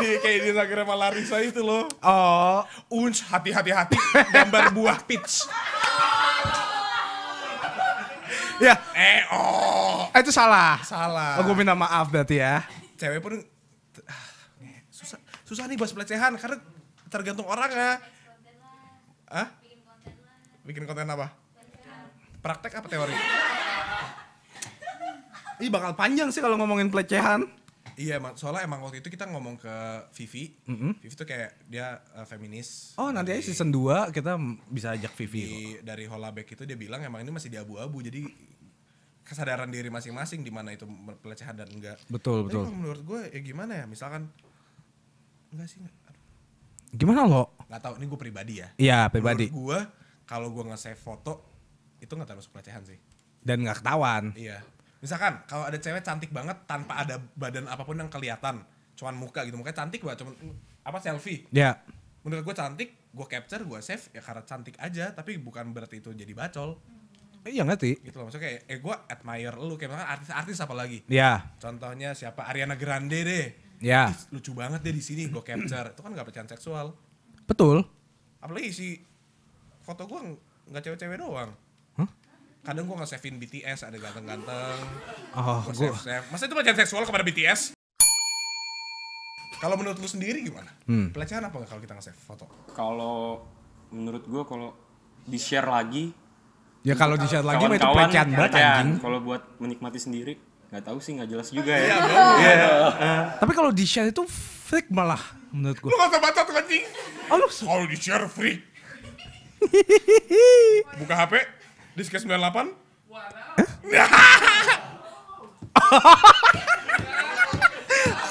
Di, kayak di Instagram Larissa itu loh. Oh. Unch, hati-hati hati, gambar buah peach. ya. Eh, oh. Eh, itu salah. Salah. Oh, gue minta maaf berarti ya. Cewek pun eh, susah susah nih bahas pelecehan karena tergantung orang ya. Hah? Bikin konten apa? Praktek apa teori? Ih bakal panjang sih kalau ngomongin pelecehan. Iya, soalnya emang waktu itu kita ngomong ke Vivi. Mm -hmm. Vivi tuh kayak dia uh, feminis. Oh, nanti aja season 2 kita bisa ajak Vivi. Di, dari Holabek itu dia bilang emang ini masih di abu-abu. Jadi kesadaran diri masing-masing di mana itu pelecehan dan enggak. Betul, Tapi betul. menurut gue ya gimana ya? Misalkan enggak sih. enggak. Gimana lo? Gak tau, ini gue pribadi ya. Iya, pribadi. Menurut gue kalau gue nge-save foto itu nggak terlalu pelecehan sih. Dan nggak ketahuan. Iya misalkan kalau ada cewek cantik banget tanpa ada badan apapun yang kelihatan cuman muka gitu mukanya cantik banget cuman apa selfie ya yeah. menurut gue cantik gue capture gue save ya karena cantik aja tapi bukan berarti itu jadi bacol Iya ngerti. Gitu loh maksudnya kayak eh gue admire lu kayak artis-artis apa lagi? ya Yeah. Contohnya siapa Ariana Grande deh. ya Yeah. Lucu banget deh di sini gue capture. itu kan gak pecahan seksual. Betul. Apalagi si foto gue nggak cewek-cewek doang kadang gue nge-savein BTS ada ganteng-ganteng oh gue save masa itu pelecehan seksual kepada BTS kalau menurut lu sendiri gimana hmm. pelecehan apa nggak kalau kita nge-save foto kalau menurut gue kalau di share lagi ya kalau di share lagi itu pelecehan ya. banget iya, anjing kalau buat menikmati sendiri nggak tahu sih nggak jelas juga ya yeah. Iya, [LAUGHS] iya. tapi kalau di share itu freak malah menurut gue lu nggak usah baca tuh anjing oh, kalau di share freak [LAUGHS] buka HP di 98?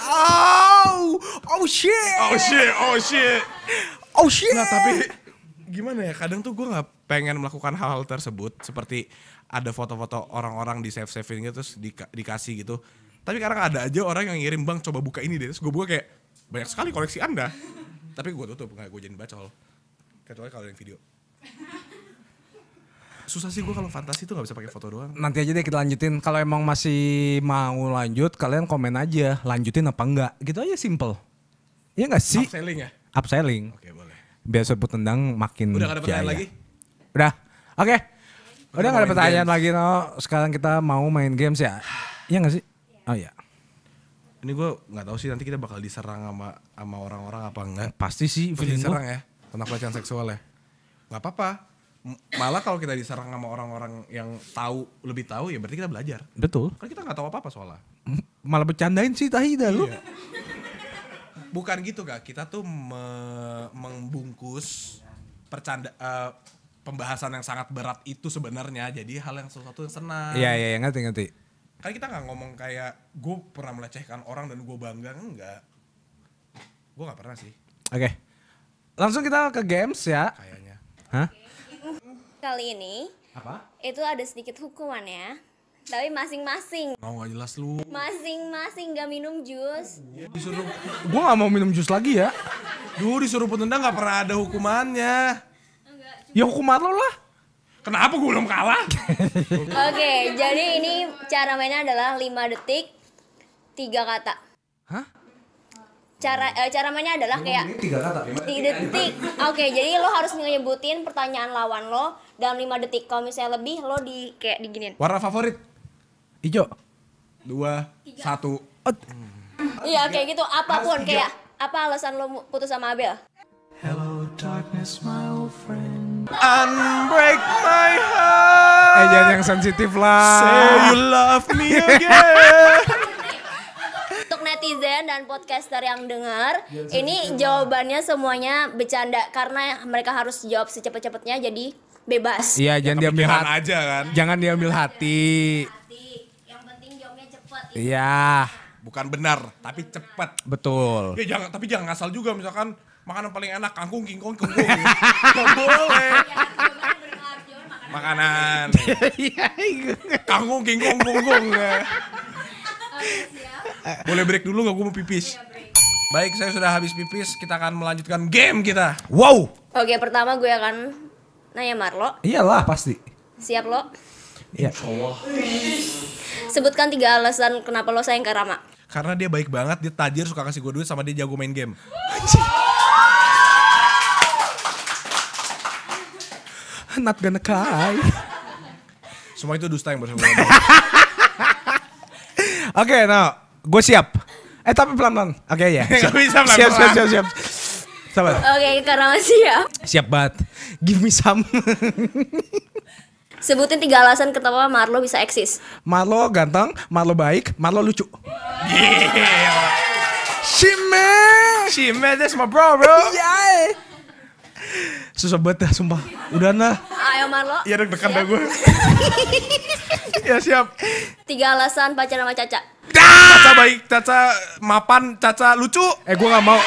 oh, oh shit. Oh shit, oh shit. Oh shit. Nah, tapi gimana ya? Kadang tuh gue gak pengen melakukan hal-hal tersebut seperti ada foto-foto orang-orang di save saving gitu terus di, dikasih gitu. Tapi kadang ada aja orang yang ngirim bang coba buka ini deh. Terus gue buka kayak banyak sekali koleksi anda. tapi gue tutup nggak gue jadi bacol. Kecuali kalau yang video susah sih gue kalau fantasi tuh gak bisa pakai foto doang. Nanti aja deh kita lanjutin. Kalau emang masih mau lanjut, kalian komen aja lanjutin apa enggak. Gitu aja simple. Iya gak sih? Upselling ya? Upselling. Oke boleh. biasa sebut tendang makin Udah gak ada pertanyaan lagi? Udah. Oke. Okay. Udah gak ada pertanyaan games. lagi no. Sekarang kita mau main games ya. Iya gak sih? Oh iya. Ini gue gak tahu sih nanti kita bakal diserang sama sama orang-orang apa enggak. Pasti sih. Pasti diserang ya. Tentang pelecehan seksual ya. Gak apa-apa malah kalau kita diserang sama orang-orang yang tahu lebih tahu ya berarti kita belajar betul kan kita nggak tahu apa apa soalnya malah bercandain sih tahida iya. lu bukan gitu kak kita tuh me membungkus percanda uh, pembahasan yang sangat berat itu sebenarnya jadi hal yang sesuatu yang senang iya iya ya, ngerti ngerti kan kita nggak ngomong kayak gue pernah melecehkan orang dan gue bangga enggak gue nggak pernah sih oke okay. langsung kita ke games ya kayaknya hah okay kali ini apa? Itu ada sedikit hukuman ya. Tapi masing-masing. Mau oh, gak jelas lu. Masing-masing gak minum jus. Disuruh, gua gak mau minum jus lagi ya. Duh disuruh penunda gak pernah ada hukumannya. Enggak, ya hukuman lo lah. Kenapa gue belum kalah? [LAUGHS] Oke, okay, jadi ini cara mainnya adalah 5 detik, tiga kata. Hah? cara eh, cara mainnya adalah kayak tiga kata lima detik oke okay, jadi lo harus nyebutin pertanyaan lawan lo dalam lima detik kalau misalnya lebih lo di kayak diginin warna favorit hijau dua tiga. satu hmm. iya oke kayak gitu apapun kayak apa alasan lo putus sama Abel hello darkness my old friend unbreak my heart eh jangan yang sensitif lah say you love me again [LAUGHS] netizen dan podcaster yang dengar, yes, iya, ini jawabannya semuanya bercanda karena mereka harus jawab secepat-cepatnya jadi bebas. Iya, jangan diambil hati aja kan. Jangan diambil hati. Yang penting jawabnya cepat. Iya. Bukan benar, tapi cepat. Betul. Ya jangan tapi jangan asal juga misalkan makanan paling enak kangkung kingkong kangkung. Enggak boleh. Iya, makanan. [LAUGHS] Iya, kangkung kingkong kangkung. Ya. Boleh break dulu gak? Gue mau pipis. Baik, saya sudah habis pipis. Kita akan melanjutkan game kita. Wow. Oke, pertama gue akan nanya Marlo. Iyalah, pasti. Siap lo? Iya. Allah. Sebutkan tiga alasan kenapa lo sayang ke Rama. Karena dia baik banget, dia tajir, suka kasih gue duit, sama dia jago main game. Not gonna cry. Semua itu dusta yang bersama [LAUGHS] Oke, okay, nah Gue siap. Eh tapi pelan-pelan. Oke okay, ya. [LAUGHS] Siap. bisa pelan Siap, siap, siap, siap. Sabar. Oke, okay, karena siap. Siap banget. Give me some. Sebutin tiga alasan kenapa Marlo bisa eksis. Marlo ganteng, Marlo baik, Marlo lucu. Yeah. Shime. Shime, that's my bro, bro. yeah. Susah banget dah, sumpah. Udah nah. Ayo Marlo. Iya deg-degan dah gue. [LAUGHS] ya siap. Tiga alasan pacaran sama Caca. Caca baik, caca mapan, caca lucu. Eh gue gak mau.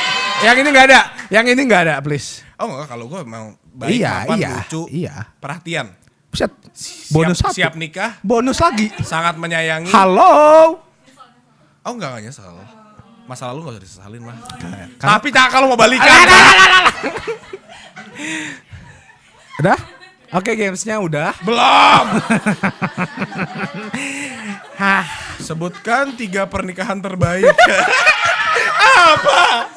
Yang ini gak ada. Yang ini gak ada, please. Oh enggak, kalau gue mau baik, iya, mapan, iya, lucu, iya. perhatian. Buset, bonus siap, Siap nikah. Bonus lagi. Sangat menyayangi. Halo. Oh enggak, enggak nyesel. Masa lalu gak usah disesalin mah. Ya. Tapi tak kalau mau balikan. [LAUGHS] Udah? Oke okay, gamesnya udah? Belum. [LAUGHS] Hah. Sebutkan tiga pernikahan terbaik. [LAUGHS] Apa?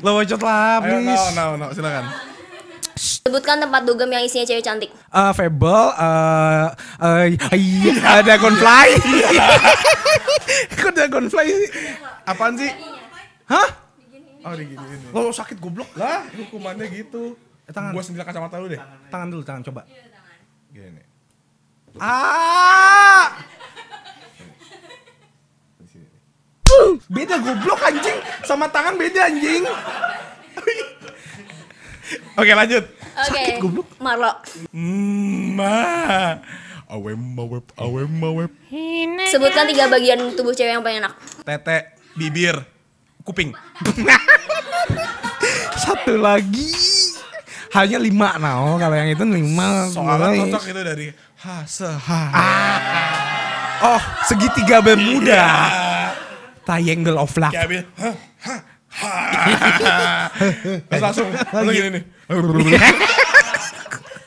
Lo wajot lah, please. Ayo, no, no, no, silakan. Sebutkan tempat dugem yang isinya cewek cantik. Uh, Fable, uh, uh, uh, Dragonfly. Iya. [LAUGHS] Kok Dragonfly sih? Apaan sih? Hah? Oh, gini. Lo oh, sakit goblok lah, hukumannya gitu. Eh, tangan. Gua sendiri kacamata lu deh. Tangan, tangan dulu, tangan coba. Iya, tangan. Gini. Ah! beda goblok anjing sama tangan beda anjing. Oke, lanjut. Okay. Sakit goblok. Marlock. Ma. Sebutkan tiga bagian tubuh cewek yang paling enak. Tete, bibir, kuping. [LAUGHS] Satu lagi hanya lima nao kalau yang itu lima soalnya cocok itu dari ha se ha ah. oh segitiga bermuda iya. triangle of luck ha ha [LAUGHS] Terus langsung, langsung gini nih. [LAUGHS]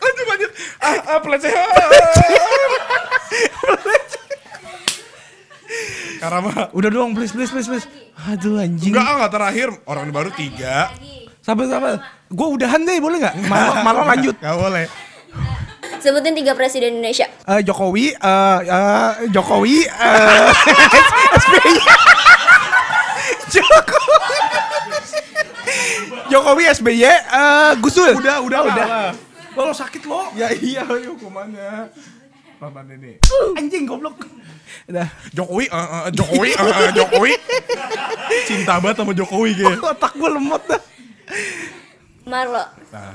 lanjut, lanjut. Ah, ah, pelecehan. Karama. Udah dong, please, please, please, please. Aduh anjing. Enggak, enggak terakhir. Orang baru tiga. Lagi. Sabar sabar. Gue udahan deh boleh nggak? Malah [LAUGHS] malah lanjut. Gak boleh. Sebutin tiga presiden Indonesia. Uh, Jokowi, uh, uh, Jokowi, uh, [LAUGHS] Jokowi. Jokowi SBY uh, Gusul. Udah, udah, oh, udah. Lo, lo sakit lo. Ya iya, hukumannya. Paman ini. Anjing goblok. Udah. Jokowi, uh, uh, Jokowi, uh, Jokowi. [LAUGHS] Cinta banget sama Jokowi gitu. Oh, otak gue lemot dah. Marlo. Ah. Nah.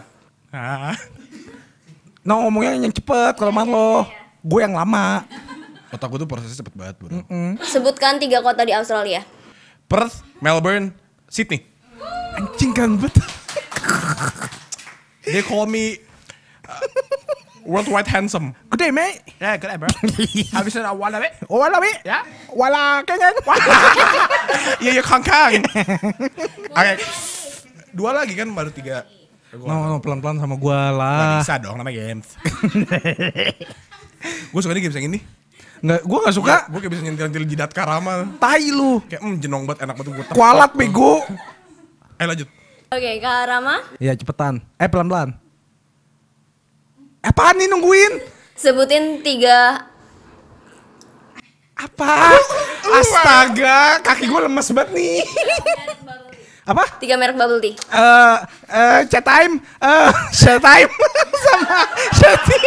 nah. No ngomongnya yang cepet kalau Marlo. Gue yang lama. Otak gue tuh prosesnya cepet banget bro. Mm -mm. Sebutkan tiga kota di Australia. Perth, Melbourne, Sydney. Anjing kan betul. [LAUGHS] They call me uh, worldwide handsome. Good day, mate. Yeah, good day, bro. Have you seen a mate? Oh, wala, mate. Yeah. Wala, kangen. Yeah, you're kang kang. [LAUGHS] okay dua lagi kan baru tiga. Gua no, no, pelan-pelan sama gue lah. Gak bisa dong namanya games. [LAUGHS] gue suka nih games yang ini. Nggak, gue gak suka. Gue kayak bisa nyentil-nyentil jidat karama. Tai lu. Kayak mm, jenong banget enak banget gue. Kualat hmm. bego. Ayo eh, lanjut. Oke, okay, Kak Rama. Iya, cepetan. Eh, pelan-pelan. Apaan nih nungguin? Sebutin tiga apa? Astaga, kaki gue lemes banget nih. [LAUGHS] [LAUGHS] apa? Tiga merek bubble tea. Eh, uh, uh, chat time, eh, uh, chat time [LAUGHS] sama sherti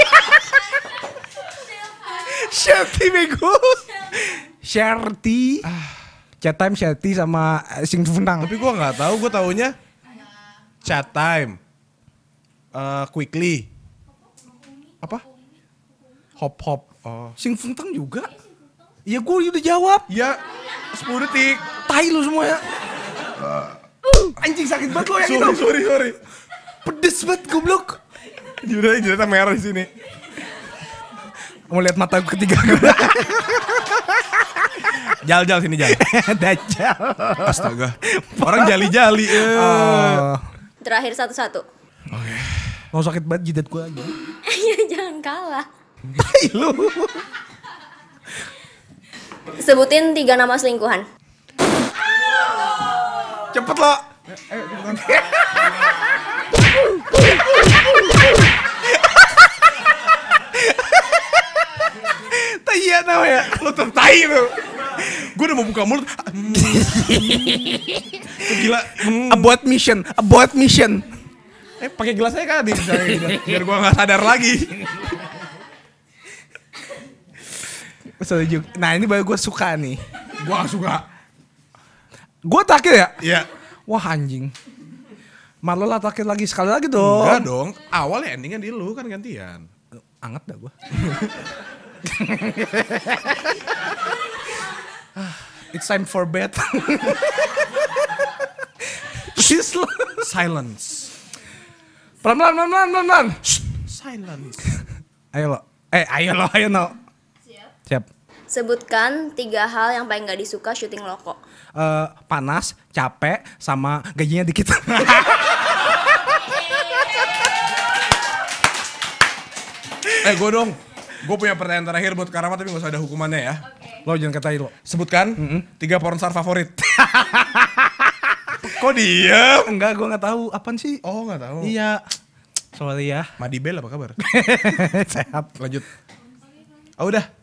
sherti bego. Shelty. Chat time sherti sama eh, Sing Funang. Tapi gua nggak tahu, gua taunya chat time. Uh, quickly. Apa? Hop hop. Oh. Sing Funang juga. Ya gue udah jawab. Ya sepuluh detik. Tai lu semua ya. Uh. Uh, anjing sakit banget lo yang sorry, itu. Sorry, sorry. Pedes banget goblok. Judulnya jadinya merah di sini. Mau lihat mata ketiga gue. [LAUGHS] jal jal sini jal. [LAUGHS] Dajal. Astaga. Orang jali-jali. Uh. Terakhir satu-satu. Oke. Okay. Mau sakit banget jidat gue aja. Iya jangan kalah. Tai lu. Sebutin tiga nama selingkuhan. Ah. Cepet lo. Ayo, Tai ya tau ya. lo tertai lo Gue udah mau buka mulut. [LAUGHS] Gila. Hmm. About mission, about mission. Eh pakai gelas aja kan biar gue nggak sadar lagi. Nah ini baru gue suka nih. Gue gak suka. Gue takir ya? Iya. Wah anjing. Malu lah takir lagi sekali lagi dong. Enggak dong. Awalnya endingnya di lu kan gantian. Anget dah gue. Ah, it's time for bed. She's [LAUGHS] silence. Pelan-pelan, pelan-pelan, pelan-pelan. Silence. Ayo lo. Eh, ayo lo, ayo no. Siap. Siap. Sebutkan tiga hal yang paling gak disuka syuting loko. Uh, eh, panas, capek, sama gajinya dikit. [LAUGHS] eh gue dong, gue punya pertanyaan terakhir buat Karama tapi gak usah ada hukumannya ya. Okay. Lo jangan katain lo. Sebutkan mm -hmm. tiga pornstar favorit. [LAUGHS] Kok diem? Enggak, gue gak tahu. Apaan sih? Oh gak tahu. Iya. Sorry ya. Madibel apa kabar? [LAUGHS] Sehat. Lanjut. Oh udah.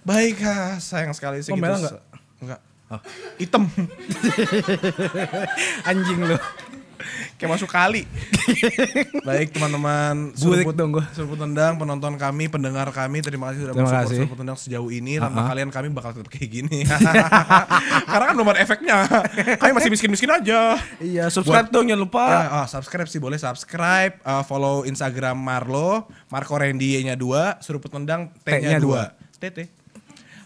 Baik, ha, sayang sekali sih Membela gitu. gak? Enggak. Oh. Hitam. [LAUGHS] Anjing lu. Kayak masuk kali. [LAUGHS] Baik teman-teman, seruput dong gue. Seruput tendang penonton kami, pendengar kami, terima kasih sudah mensupport seruput tendang sejauh ini. Uh -huh. kalian kami bakal tetap kayak gini. [LAUGHS] Karena kan nomor efeknya. Kami masih miskin-miskin aja. Iya, subscribe Buat, dong jangan lupa. Ya, oh, subscribe sih boleh subscribe, uh, follow Instagram Marlo, Marco Randy nya 2, seruput tendang T-nya 2. TT.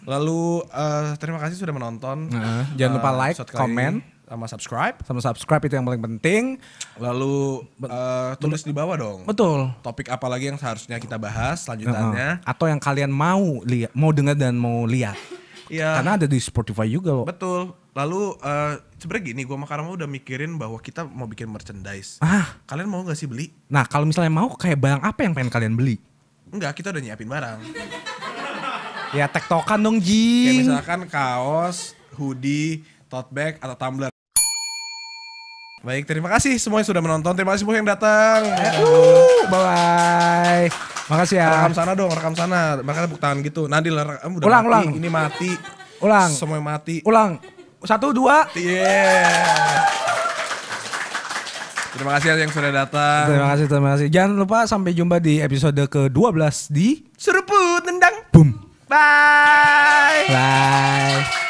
Lalu uh, terima kasih sudah menonton. Uh, jangan lupa eh, like, komen, sama subscribe. Sama subscribe itu yang paling penting. Lalu uh, tulis di bawah dong. Betul. Topik apa lagi yang seharusnya kita bahas selanjutnya? Uh, atau yang kalian mau lihat, mau dengar dan mau lihat. Iya. Karena ada di Spotify juga loh. Betul. Lalu uh, sebenarnya gini, gue makanya udah mikirin bahwa kita mau bikin merchandise. Ah. Kalian mau gak sih beli? Nah kalau misalnya mau kayak barang apa yang pengen kalian beli? Enggak, kita udah nyiapin barang. Ya tektokan dong Ji. Kayak misalkan kaos, hoodie, tote bag atau tumbler. Baik, terima kasih semua yang sudah menonton. Terima kasih semua yang datang. Uh, bye bye. Makasih ya. Rekam sana dong, rekam sana. Makanya tepuk tangan gitu. Nanti rekam, eh, udah ulang, mati. ulang. Ini mati. Ulang. Semua mati. Ulang. Satu, dua. Yeah. Terima kasih ya yang sudah datang. Terima kasih, terima kasih. Jangan lupa sampai jumpa di episode ke-12 di Seruput Nendang. Boom. Bye. Bye.